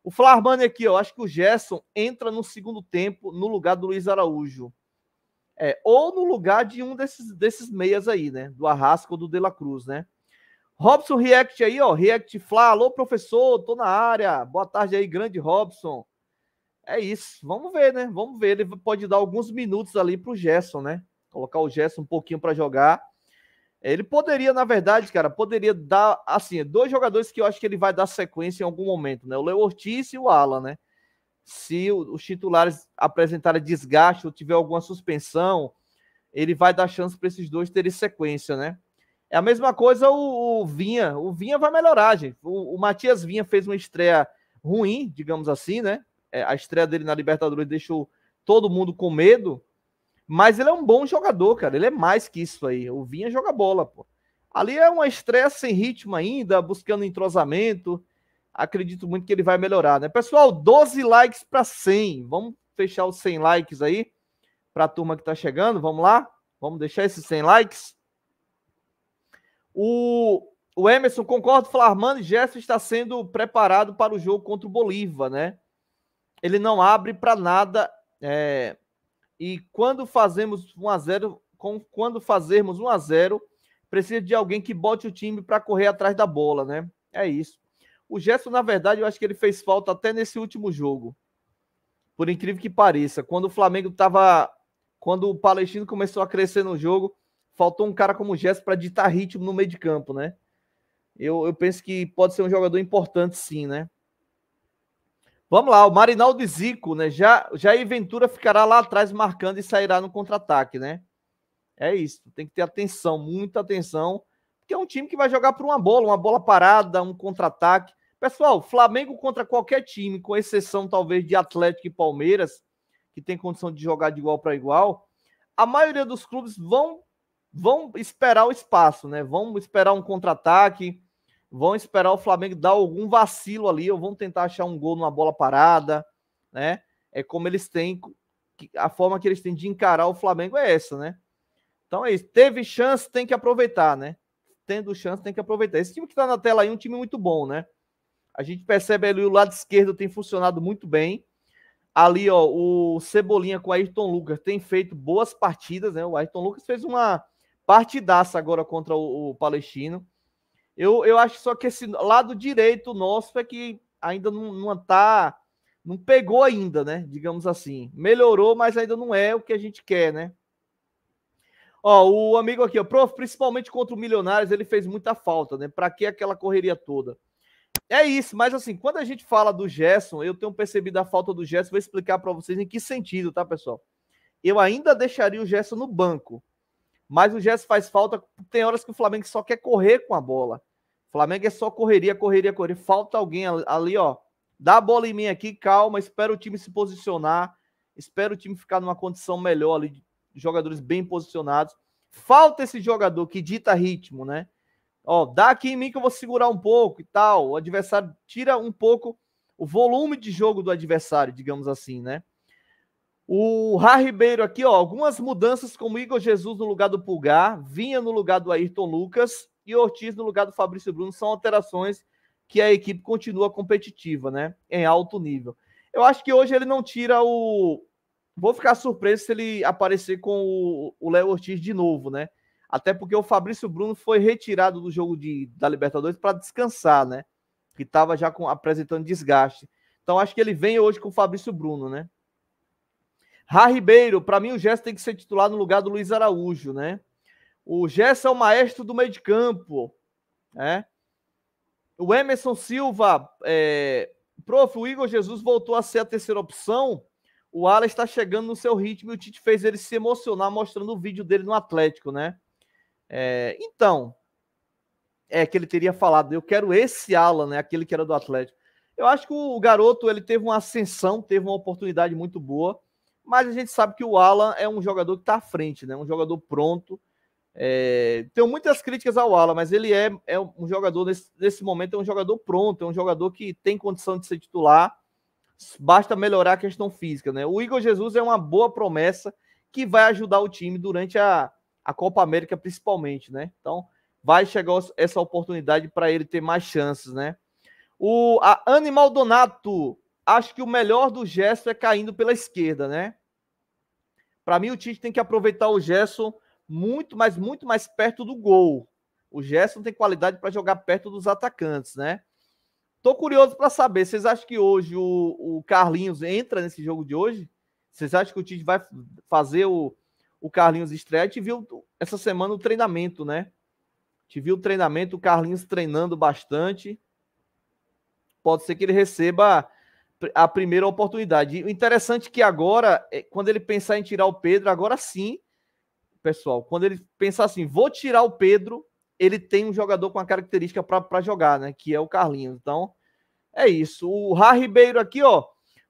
O Flarmani aqui, eu acho que o Gerson entra no segundo tempo no lugar do Luiz Araújo. É, ou no lugar de um desses, desses meias aí, né? Do Arrasco ou do De La Cruz, né? Robson React aí, ó. React Fla, alô, professor, tô na área. Boa tarde aí, grande Robson. É isso, vamos ver, né? Vamos ver. Ele pode dar alguns minutos ali pro Gerson, né? Colocar o Gerson um pouquinho para jogar. Ele poderia, na verdade, cara, poderia dar, assim, dois jogadores que eu acho que ele vai dar sequência em algum momento, né? O Leo Ortiz e o Alan, né? se os titulares apresentarem desgaste ou tiver alguma suspensão, ele vai dar chance para esses dois terem sequência, né? É a mesma coisa o, o Vinha. O Vinha vai melhorar, gente. O, o, Matias Vinha fez uma estreia ruim, digamos assim, né? É, a estreia dele na Libertadores deixou todo mundo com medo. Mas ele é um bom jogador, cara. Ele é mais que isso aí. O Vinha joga bola, pô. Ali é uma estreia sem ritmo ainda, buscando entrosamento acredito muito que ele vai melhorar, né? Pessoal, 12 likes para 100. Vamos fechar os 100 likes aí para a turma que está chegando. Vamos lá? Vamos deixar esses 100 likes? O, o Emerson, concordo, e Gerson está sendo preparado para o jogo contra o Bolívar, né? Ele não abre para nada. É... E quando fazemos 1 a 0 com, quando fazermos 1 a 0 precisa de alguém que bote o time para correr atrás da bola, né? É isso. O Gerson, na verdade, eu acho que ele fez falta até nesse último jogo. Por incrível que pareça, quando o Flamengo estava. Quando o Palestino começou a crescer no jogo, faltou um cara como o Gerson para ditar ritmo no meio de campo, né? Eu, eu penso que pode ser um jogador importante, sim, né? Vamos lá, o Marinaldo e Zico, né? Já, já Ventura ficará lá atrás marcando e sairá no contra-ataque, né? É isso, tem que ter atenção, muita atenção porque é um time que vai jogar por uma bola, uma bola parada, um contra-ataque. Pessoal, Flamengo contra qualquer time, com exceção talvez de Atlético e Palmeiras, que tem condição de jogar de igual para igual, a maioria dos clubes vão vão esperar o espaço, né? Vão esperar um contra-ataque, vão esperar o Flamengo dar algum vacilo ali, ou vão tentar achar um gol numa bola parada, né? É como eles têm a forma que eles têm de encarar o Flamengo é essa, né? Então é isso, teve chance, tem que aproveitar, né? tendo chance, tem que aproveitar. Esse time que está na tela aí é um time muito bom, né? A gente percebe ali o lado esquerdo tem funcionado muito bem. Ali, ó, o Cebolinha com o Ayrton Lucas tem feito boas partidas, né? O Ayrton Lucas fez uma partidaça agora contra o, o Palestino. Eu, eu acho só que esse lado direito nosso é que ainda não, não tá. Não pegou ainda, né? Digamos assim. Melhorou, mas ainda não é o que a gente quer, né? Ó, o amigo aqui, ó, prof, principalmente contra o Milionários, ele fez muita falta, né? Para que aquela correria toda? É isso, mas assim, quando a gente fala do Gerson, eu tenho percebido a falta do Gerson, vou explicar para vocês em que sentido, tá, pessoal? Eu ainda deixaria o Gerson no banco, mas o Gerson faz falta, tem horas que o Flamengo só quer correr com a bola. O Flamengo é só correria, correria, correria. Falta alguém ali, ó. Dá a bola em mim aqui, calma, espera o time se posicionar, espera o time ficar numa condição melhor ali jogadores bem posicionados. Falta esse jogador que dita ritmo, né? Ó, dá aqui em mim que eu vou segurar um pouco e tal. O adversário tira um pouco o volume de jogo do adversário, digamos assim, né? O Rá Ribeiro aqui, ó, algumas mudanças como Igor Jesus no lugar do Pulgar, Vinha no lugar do Ayrton Lucas e Ortiz no lugar do Fabrício Bruno são alterações que a equipe continua competitiva, né? Em alto nível. Eu acho que hoje ele não tira o, Vou ficar surpreso se ele aparecer com o Léo Ortiz de novo, né? Até porque o Fabrício Bruno foi retirado do jogo de, da Libertadores para descansar, né? Que estava já com, apresentando desgaste. Então acho que ele vem hoje com o Fabrício Bruno, né? Rá Ribeiro, para mim o Gerson tem que ser titular no lugar do Luiz Araújo, né? O Gerson é o maestro do meio de campo, né? O Emerson Silva, é... prof, o Igor Jesus voltou a ser a terceira opção o Alan está chegando no seu ritmo e o Tite fez ele se emocionar mostrando o vídeo dele no Atlético, né? É, então, é que ele teria falado, eu quero esse Alan, né? Aquele que era do Atlético. Eu acho que o garoto ele teve uma ascensão, teve uma oportunidade muito boa, mas a gente sabe que o Alan é um jogador que está à frente, né? Um jogador pronto. É, tenho muitas críticas ao Alan, mas ele é, é um jogador, nesse, nesse momento, é um jogador pronto, é um jogador que tem condição de ser titular Basta melhorar a questão física, né? O Igor Jesus é uma boa promessa que vai ajudar o time durante a, a Copa América, principalmente, né? Então, vai chegar essa oportunidade para ele ter mais chances, né? O a Animal Donato, acho que o melhor do Gerson é caindo pela esquerda, né? Para mim, o Tite tem que aproveitar o Gerson muito, mas muito mais perto do gol. O Gerson tem qualidade para jogar perto dos atacantes, né? Tô curioso para saber. Vocês acham que hoje o, o Carlinhos entra nesse jogo de hoje? Vocês acham que o Tite vai fazer o, o Carlinhos estreia? A gente viu essa semana o treinamento, né? A gente viu o treinamento, o Carlinhos treinando bastante. Pode ser que ele receba a primeira oportunidade. o interessante é que agora, é, quando ele pensar em tirar o Pedro, agora sim, pessoal, quando ele pensar assim, vou tirar o Pedro, ele tem um jogador com a característica para jogar, né? Que é o Carlinhos. Então, é isso. O Rá Ribeiro aqui, ó.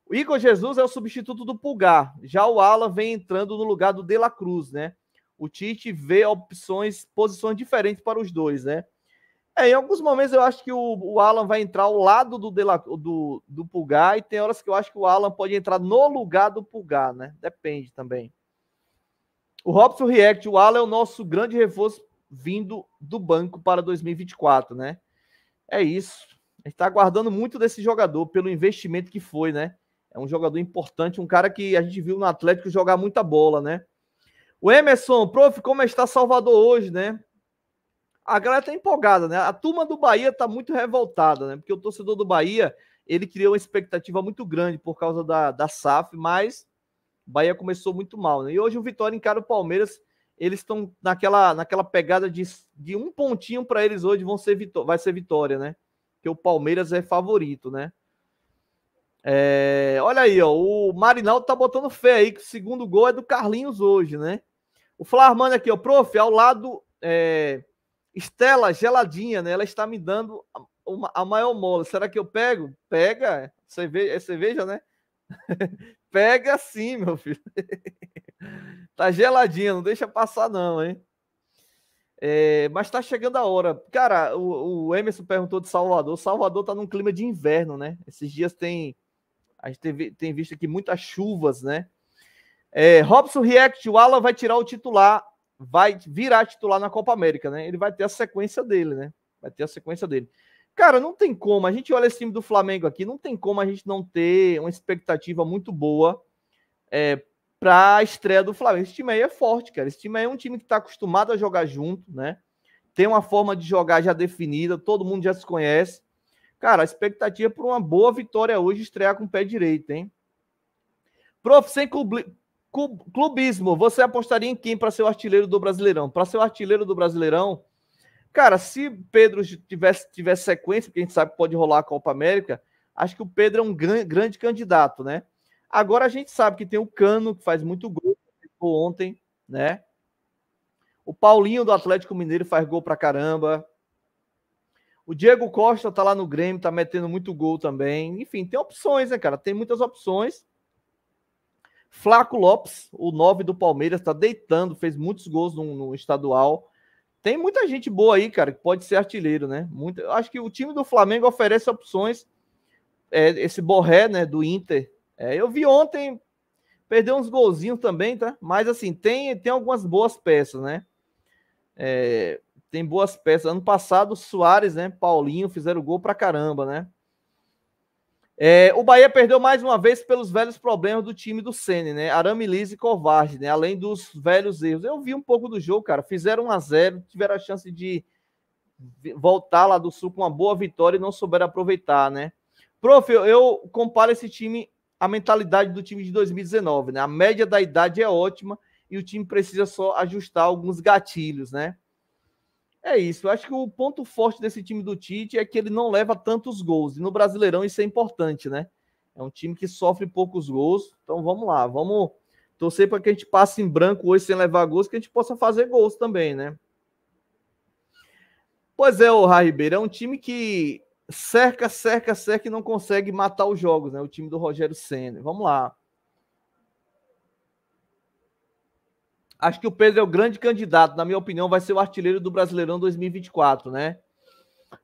O Igor Jesus é o substituto do Pulgar. Já o Ala vem entrando no lugar do De La Cruz, né? O Tite vê opções, posições diferentes para os dois, né? É, em alguns momentos eu acho que o, o Alan vai entrar ao lado do, Dela, do, do Pulgar e tem horas que eu acho que o Alan pode entrar no lugar do Pulgar, né? Depende também. O Robson React, o Alan é o nosso grande reforço vindo do banco para 2024, né? É isso. A gente está aguardando muito desse jogador pelo investimento que foi, né? É um jogador importante, um cara que a gente viu no Atlético jogar muita bola, né? O Emerson, prof, como é está Salvador hoje, né? A galera tá empolgada, né? A turma do Bahia tá muito revoltada, né? Porque o torcedor do Bahia, ele criou uma expectativa muito grande por causa da, da SAF, mas o Bahia começou muito mal, né? E hoje o Vitória encara o Palmeiras eles estão naquela, naquela pegada de, de um pontinho para eles hoje vão ser vai ser vitória, né? Que o Palmeiras é favorito, né? É, olha aí, ó, o Marinaldo tá botando fé aí que o segundo gol é do Carlinhos hoje, né? O Flarmando aqui, ó, prof, ao lado é, Estela geladinha, né? Ela está me dando uma, a maior mola. Será que eu pego? Pega, é, cerveja, é cerveja, né? [laughs] Pega sim, meu filho. [laughs] Tá geladinha, não deixa passar, não, hein? É, mas tá chegando a hora. Cara, o, o, Emerson perguntou de Salvador. Salvador tá num clima de inverno, né? Esses dias tem. A gente tem, tem visto aqui muitas chuvas, né? É, Robson React, o Alan vai tirar o titular, vai virar titular na Copa América, né? Ele vai ter a sequência dele, né? Vai ter a sequência dele. Cara, não tem como. A gente olha esse time do Flamengo aqui, não tem como a gente não ter uma expectativa muito boa é, para a estreia do Flamengo. Esse time aí é forte, cara. Esse time aí é um time que está acostumado a jogar junto, né? Tem uma forma de jogar já definida, todo mundo já se conhece. Cara, a expectativa é por uma boa vitória hoje, estrear com o pé direito, hein? Prof, sem clubismo, você apostaria em quem para ser o artilheiro do Brasileirão? Para ser o artilheiro do Brasileirão, cara, se Pedro tivesse, tivesse sequência, porque a gente sabe que pode rolar a Copa América, acho que o Pedro é um grande candidato, né? Agora a gente sabe que tem o Cano, que faz muito gol, ontem, né? O Paulinho do Atlético Mineiro faz gol pra caramba. O Diego Costa tá lá no Grêmio, tá metendo muito gol também. Enfim, tem opções, né, cara? Tem muitas opções. Flaco Lopes, o 9 do Palmeiras, tá deitando, fez muitos gols no, no estadual. Tem muita gente boa aí, cara, que pode ser artilheiro, né? Muito, acho que o time do Flamengo oferece opções. É, esse Borré, né, do Inter, é, eu vi ontem, perdeu uns golzinhos também, tá? Mas assim, tem, tem algumas boas peças, né? É, tem boas peças. Ano passado, Soares, né? Paulinho fizeram gol pra caramba, né? É, o Bahia perdeu mais uma vez pelos velhos problemas do time do Sene, né? Arame Lise e Covarde, né? Além dos velhos erros. Eu vi um pouco do jogo, cara. Fizeram 1 a 0 tiveram a chance de voltar lá do Sul com uma boa vitória e não souberam aproveitar, né? Prof, eu comparo esse time a mentalidade do time de 2019, né? A média da idade é ótima e o time precisa só ajustar alguns gatilhos, né? É isso. Eu acho que o ponto forte desse time do Tite é que ele não leva tantos gols. E no Brasileirão isso é importante, né? É um time que sofre poucos gols. Então vamos lá, vamos torcer para que a gente passe em branco hoje sem levar gols, que a gente possa fazer gols também, né? Pois é, o Ribeiro, é um time que cerca, cerca, cerca e não consegue matar os jogos, né? O time do Rogério Senna. Vamos lá. Acho que o Pedro é o grande candidato, na minha opinião, vai ser o artilheiro do Brasileirão 2024, né?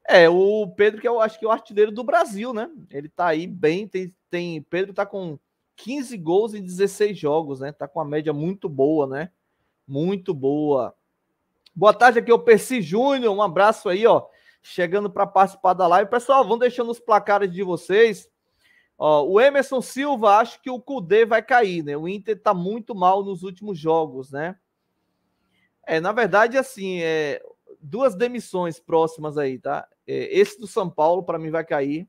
É, o Pedro que eu é acho que é o artilheiro do Brasil, né? Ele tá aí bem, tem, tem Pedro tá com 15 gols em 16 jogos, né? Tá com uma média muito boa, né? Muito boa. Boa tarde aqui, é o Percy Júnior, um abraço aí, ó chegando para participar da live. Pessoal, vão deixando os placares de vocês. Ó, o Emerson Silva acha que o Cudê vai cair, né? O Inter está muito mal nos últimos jogos, né? É, na verdade, assim, é, duas demissões próximas aí, tá? É, esse do São Paulo, para mim, vai cair.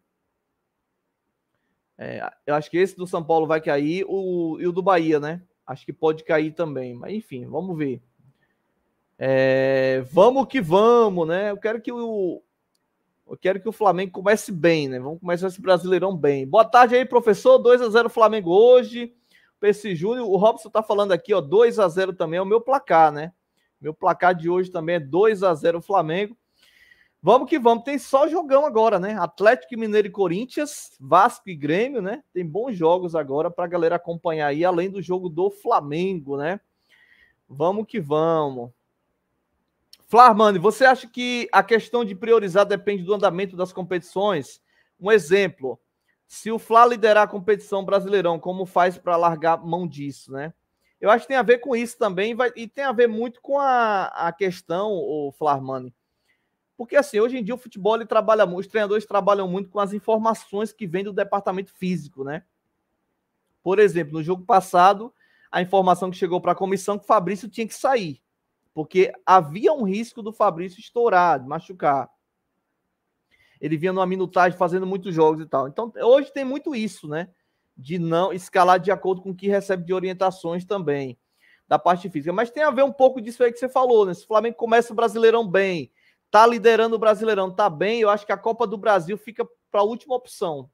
É, eu acho que esse do São Paulo vai cair o, e o do Bahia, né? Acho que pode cair também, mas enfim, vamos ver. É, vamos que vamos, né? Eu quero que o eu quero que o Flamengo comece bem, né? Vamos começar esse Brasileirão bem. Boa tarde aí, professor. 2 a 0 Flamengo hoje. PC Júnior, o Robson tá falando aqui, ó, 2 a 0 também é o meu placar, né? Meu placar de hoje também é 2 a 0 Flamengo. Vamos que vamos, tem só jogão agora, né? Atlético Mineiro e Corinthians, Vasco e Grêmio, né? Tem bons jogos agora pra galera acompanhar aí, além do jogo do Flamengo, né? Vamos que vamos. Flarmani, você acha que a questão de priorizar depende do andamento das competições? Um exemplo, se o Fla liderar a competição Brasileirão, como faz para largar mão disso, né? Eu acho que tem a ver com isso também vai, e tem a ver muito com a, a questão, o Flarmani. Porque assim, hoje em dia o futebol ele trabalha muito, os treinadores trabalham muito com as informações que vêm do departamento físico, né? Por exemplo, no jogo passado, a informação que chegou para a comissão é que o Fabrício tinha que sair porque havia um risco do Fabrício estourar, machucar. Ele vinha numa minutagem fazendo muitos jogos e tal. Então, hoje tem muito isso, né? De não escalar de acordo com o que recebe de orientações também, da parte física. Mas tem a ver um pouco disso aí que você falou, né? Se o Flamengo começa o Brasileirão bem, tá liderando o Brasileirão, tá bem, eu acho que a Copa do Brasil fica para a última opção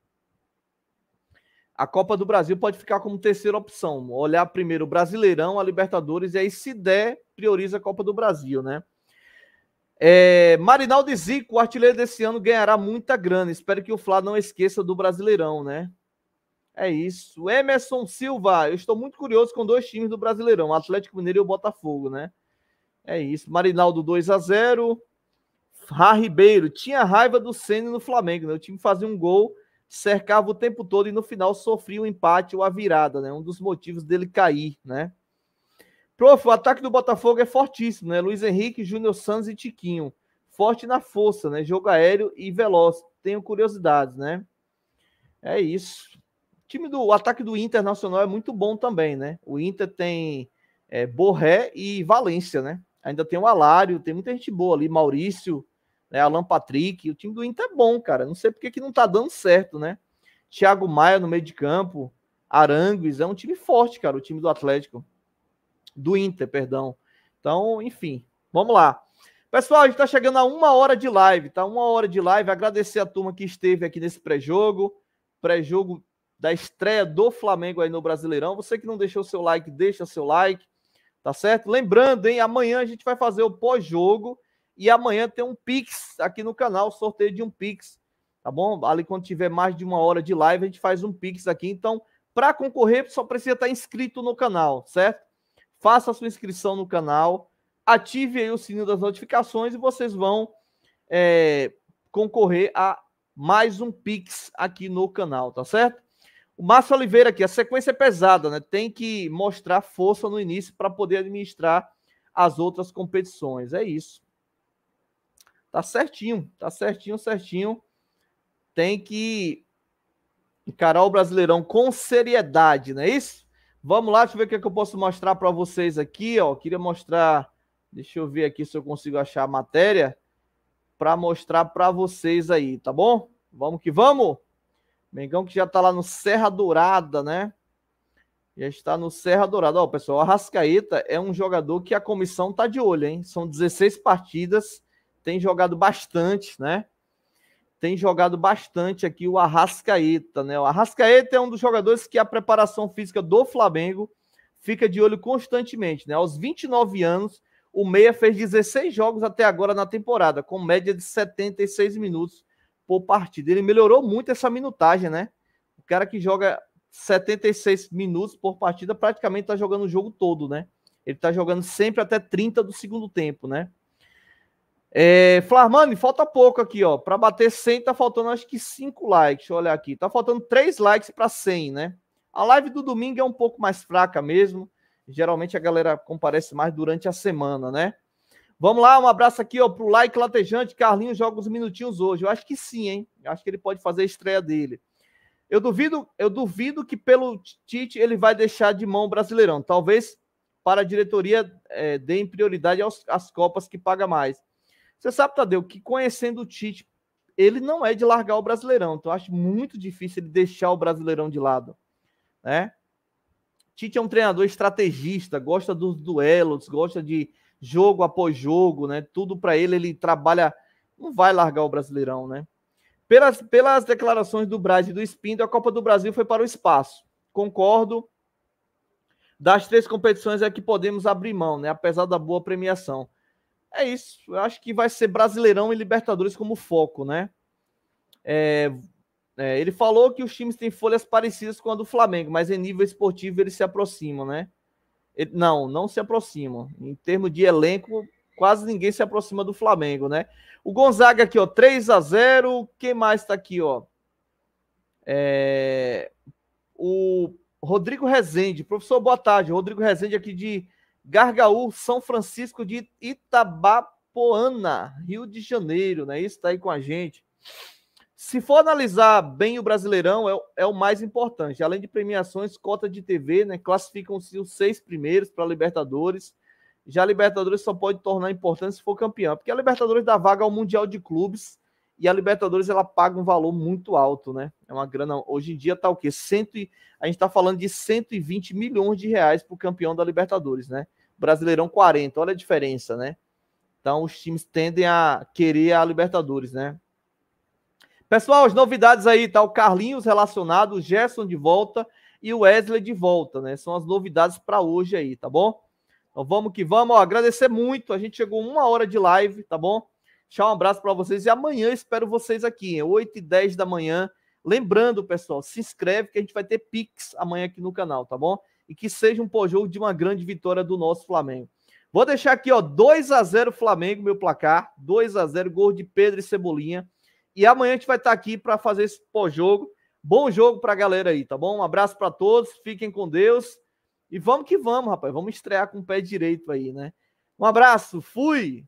a Copa do Brasil pode ficar como terceira opção. Olhar primeiro o Brasileirão, a Libertadores, e aí, se der, prioriza a Copa do Brasil, né? É, Marinaldo Zico, o artilheiro desse ano, ganhará muita grana. Espero que o Flá não esqueça do Brasileirão, né? É isso. Emerson Silva, eu estou muito curioso com dois times do Brasileirão, Atlético Mineiro e o Botafogo, né? É isso. Marinaldo 2 a 0 Rá Ribeiro, tinha raiva do Senna no Flamengo, né? O time fazia um gol cercava o tempo todo e no final sofria o um empate ou a virada, né? Um dos motivos dele cair, né? Prof, o ataque do Botafogo é fortíssimo, né? Luiz Henrique, Júnior Santos e Tiquinho. Forte na força, né? Jogo aéreo e veloz. Tenho curiosidades, né? É isso. O time do o ataque do Internacional é muito bom também, né? O Inter tem é, Borré e Valência, né? Ainda tem o Alário, tem muita gente boa ali, Maurício, né? Alan Patrick, o time do Inter é bom, cara. Não sei porque que não tá dando certo, né? Thiago Maia no meio de campo, Arangues, é um time forte, cara, o time do Atlético. Do Inter, perdão. Então, enfim, vamos lá. Pessoal, a gente tá chegando a uma hora de live, tá? Uma hora de live. Agradecer a turma que esteve aqui nesse pré-jogo. Pré-jogo da estreia do Flamengo aí no Brasileirão. Você que não deixou seu like, deixa seu like, tá certo? Lembrando, hein, amanhã a gente vai fazer o pós-jogo e amanhã tem um Pix aqui no canal, sorteio de um Pix, tá bom? Ali quando tiver mais de uma hora de live, a gente faz um Pix aqui. Então, para concorrer, só precisa estar inscrito no canal, certo? Faça a sua inscrição no canal, ative aí o sininho das notificações e vocês vão é, concorrer a mais um Pix aqui no canal, tá certo? O Márcio Oliveira aqui, a sequência é pesada, né? Tem que mostrar força no início para poder administrar as outras competições. É isso. Tá certinho, tá certinho, certinho. Tem que encarar o Brasileirão com seriedade, não é isso? Vamos lá, deixa eu ver o que, é que eu posso mostrar para vocês aqui, ó. Queria mostrar, deixa eu ver aqui se eu consigo achar a matéria para mostrar para vocês aí, tá bom? Vamos que vamos. Mengão que já tá lá no Serra Dourada, né? Já está no Serra Dourada. Ó, pessoal, o Rascaeta é um jogador que a comissão tá de olho, hein? São 16 partidas tem jogado bastante, né? Tem jogado bastante aqui o Arrascaeta, né? O Arrascaeta é um dos jogadores que a preparação física do Flamengo fica de olho constantemente, né? Aos 29 anos, o Meia fez 16 jogos até agora na temporada, com média de 76 minutos por partida. Ele melhorou muito essa minutagem, né? O cara que joga 76 minutos por partida praticamente está jogando o jogo todo, né? Ele está jogando sempre até 30 do segundo tempo, né? É, Flarmani, falta pouco aqui, ó. Para bater 100, tá faltando acho que 5 likes. Deixa eu olhar aqui. Tá faltando 3 likes para 100, né? A live do domingo é um pouco mais fraca mesmo. Geralmente a galera comparece mais durante a semana, né? Vamos lá, um abraço aqui, ó, pro like latejante. Carlinhos joga uns minutinhos hoje. Eu acho que sim, hein? Eu acho que ele pode fazer a estreia dele. Eu duvido, eu duvido que pelo Tite ele vai deixar de mão o Brasileirão. Talvez para a diretoria é, deem prioridade aos, às Copas que paga mais. Você sabe, Tadeu, que conhecendo o Tite, ele não é de largar o Brasileirão. Então, acho muito difícil ele deixar o Brasileirão de lado. Né? Tite é um treinador estrategista, gosta dos duelos, gosta de jogo após jogo, né? Tudo para ele, ele trabalha. Não vai largar o Brasileirão, né? Pelas, pelas declarações do Braz e do Espindo, a Copa do Brasil foi para o espaço. Concordo. Das três competições é que podemos abrir mão, né? Apesar da boa premiação. É isso. Eu acho que vai ser Brasileirão e Libertadores como foco, né? É, é, ele falou que os times têm folhas parecidas com a do Flamengo, mas em nível esportivo eles se aproximam, né? Ele, não, não se aproximam. Em termos de elenco, quase ninguém se aproxima do Flamengo, né? O Gonzaga aqui, ó, 3 a 0 Quem mais tá aqui, ó? É... O Rodrigo Rezende. Professor, boa tarde. Rodrigo Rezende aqui de Gargaú, São Francisco de Itabapoana, Rio de Janeiro, né? Isso está aí com a gente. Se for analisar bem o Brasileirão, é, é, o mais importante. Além de premiações, cota de TV, né? Classificam-se os seis primeiros para a Libertadores. Já a Libertadores só pode tornar importante se for campeão, porque a Libertadores dá vaga ao Mundial de Clubes e a Libertadores ela paga um valor muito alto, né? É uma grana. Hoje em dia tá o quê? Cento e, a gente tá falando de 120 milhões de reais para o campeão da Libertadores, né? Brasileirão 40, olha a diferença, né? Então os times tendem a querer a Libertadores, né? Pessoal, as novidades aí, tá? O Carlinhos relacionado, o Gerson de volta e o Wesley de volta, né? São as novidades para hoje aí, tá bom? Então vamos que vamos, ó, agradecer muito. A gente chegou uma hora de live, tá bom? Tchau, um abraço para vocês e amanhã espero vocês aqui, 8 e 10 da manhã. Lembrando, pessoal, se inscreve que a gente vai ter Pix amanhã aqui no canal, tá bom? e que seja um pós-jogo de uma grande vitória do nosso Flamengo. Vou deixar aqui, ó, 2 a 0 Flamengo, meu placar. 2 a 0 gol de Pedro e Cebolinha. E amanhã a gente vai estar aqui para fazer esse pós-jogo. Bom jogo para a galera aí, tá bom? Um abraço para todos, fiquem com Deus. E vamos que vamos, rapaz. Vamos estrear com o pé direito aí, né? Um abraço, fui!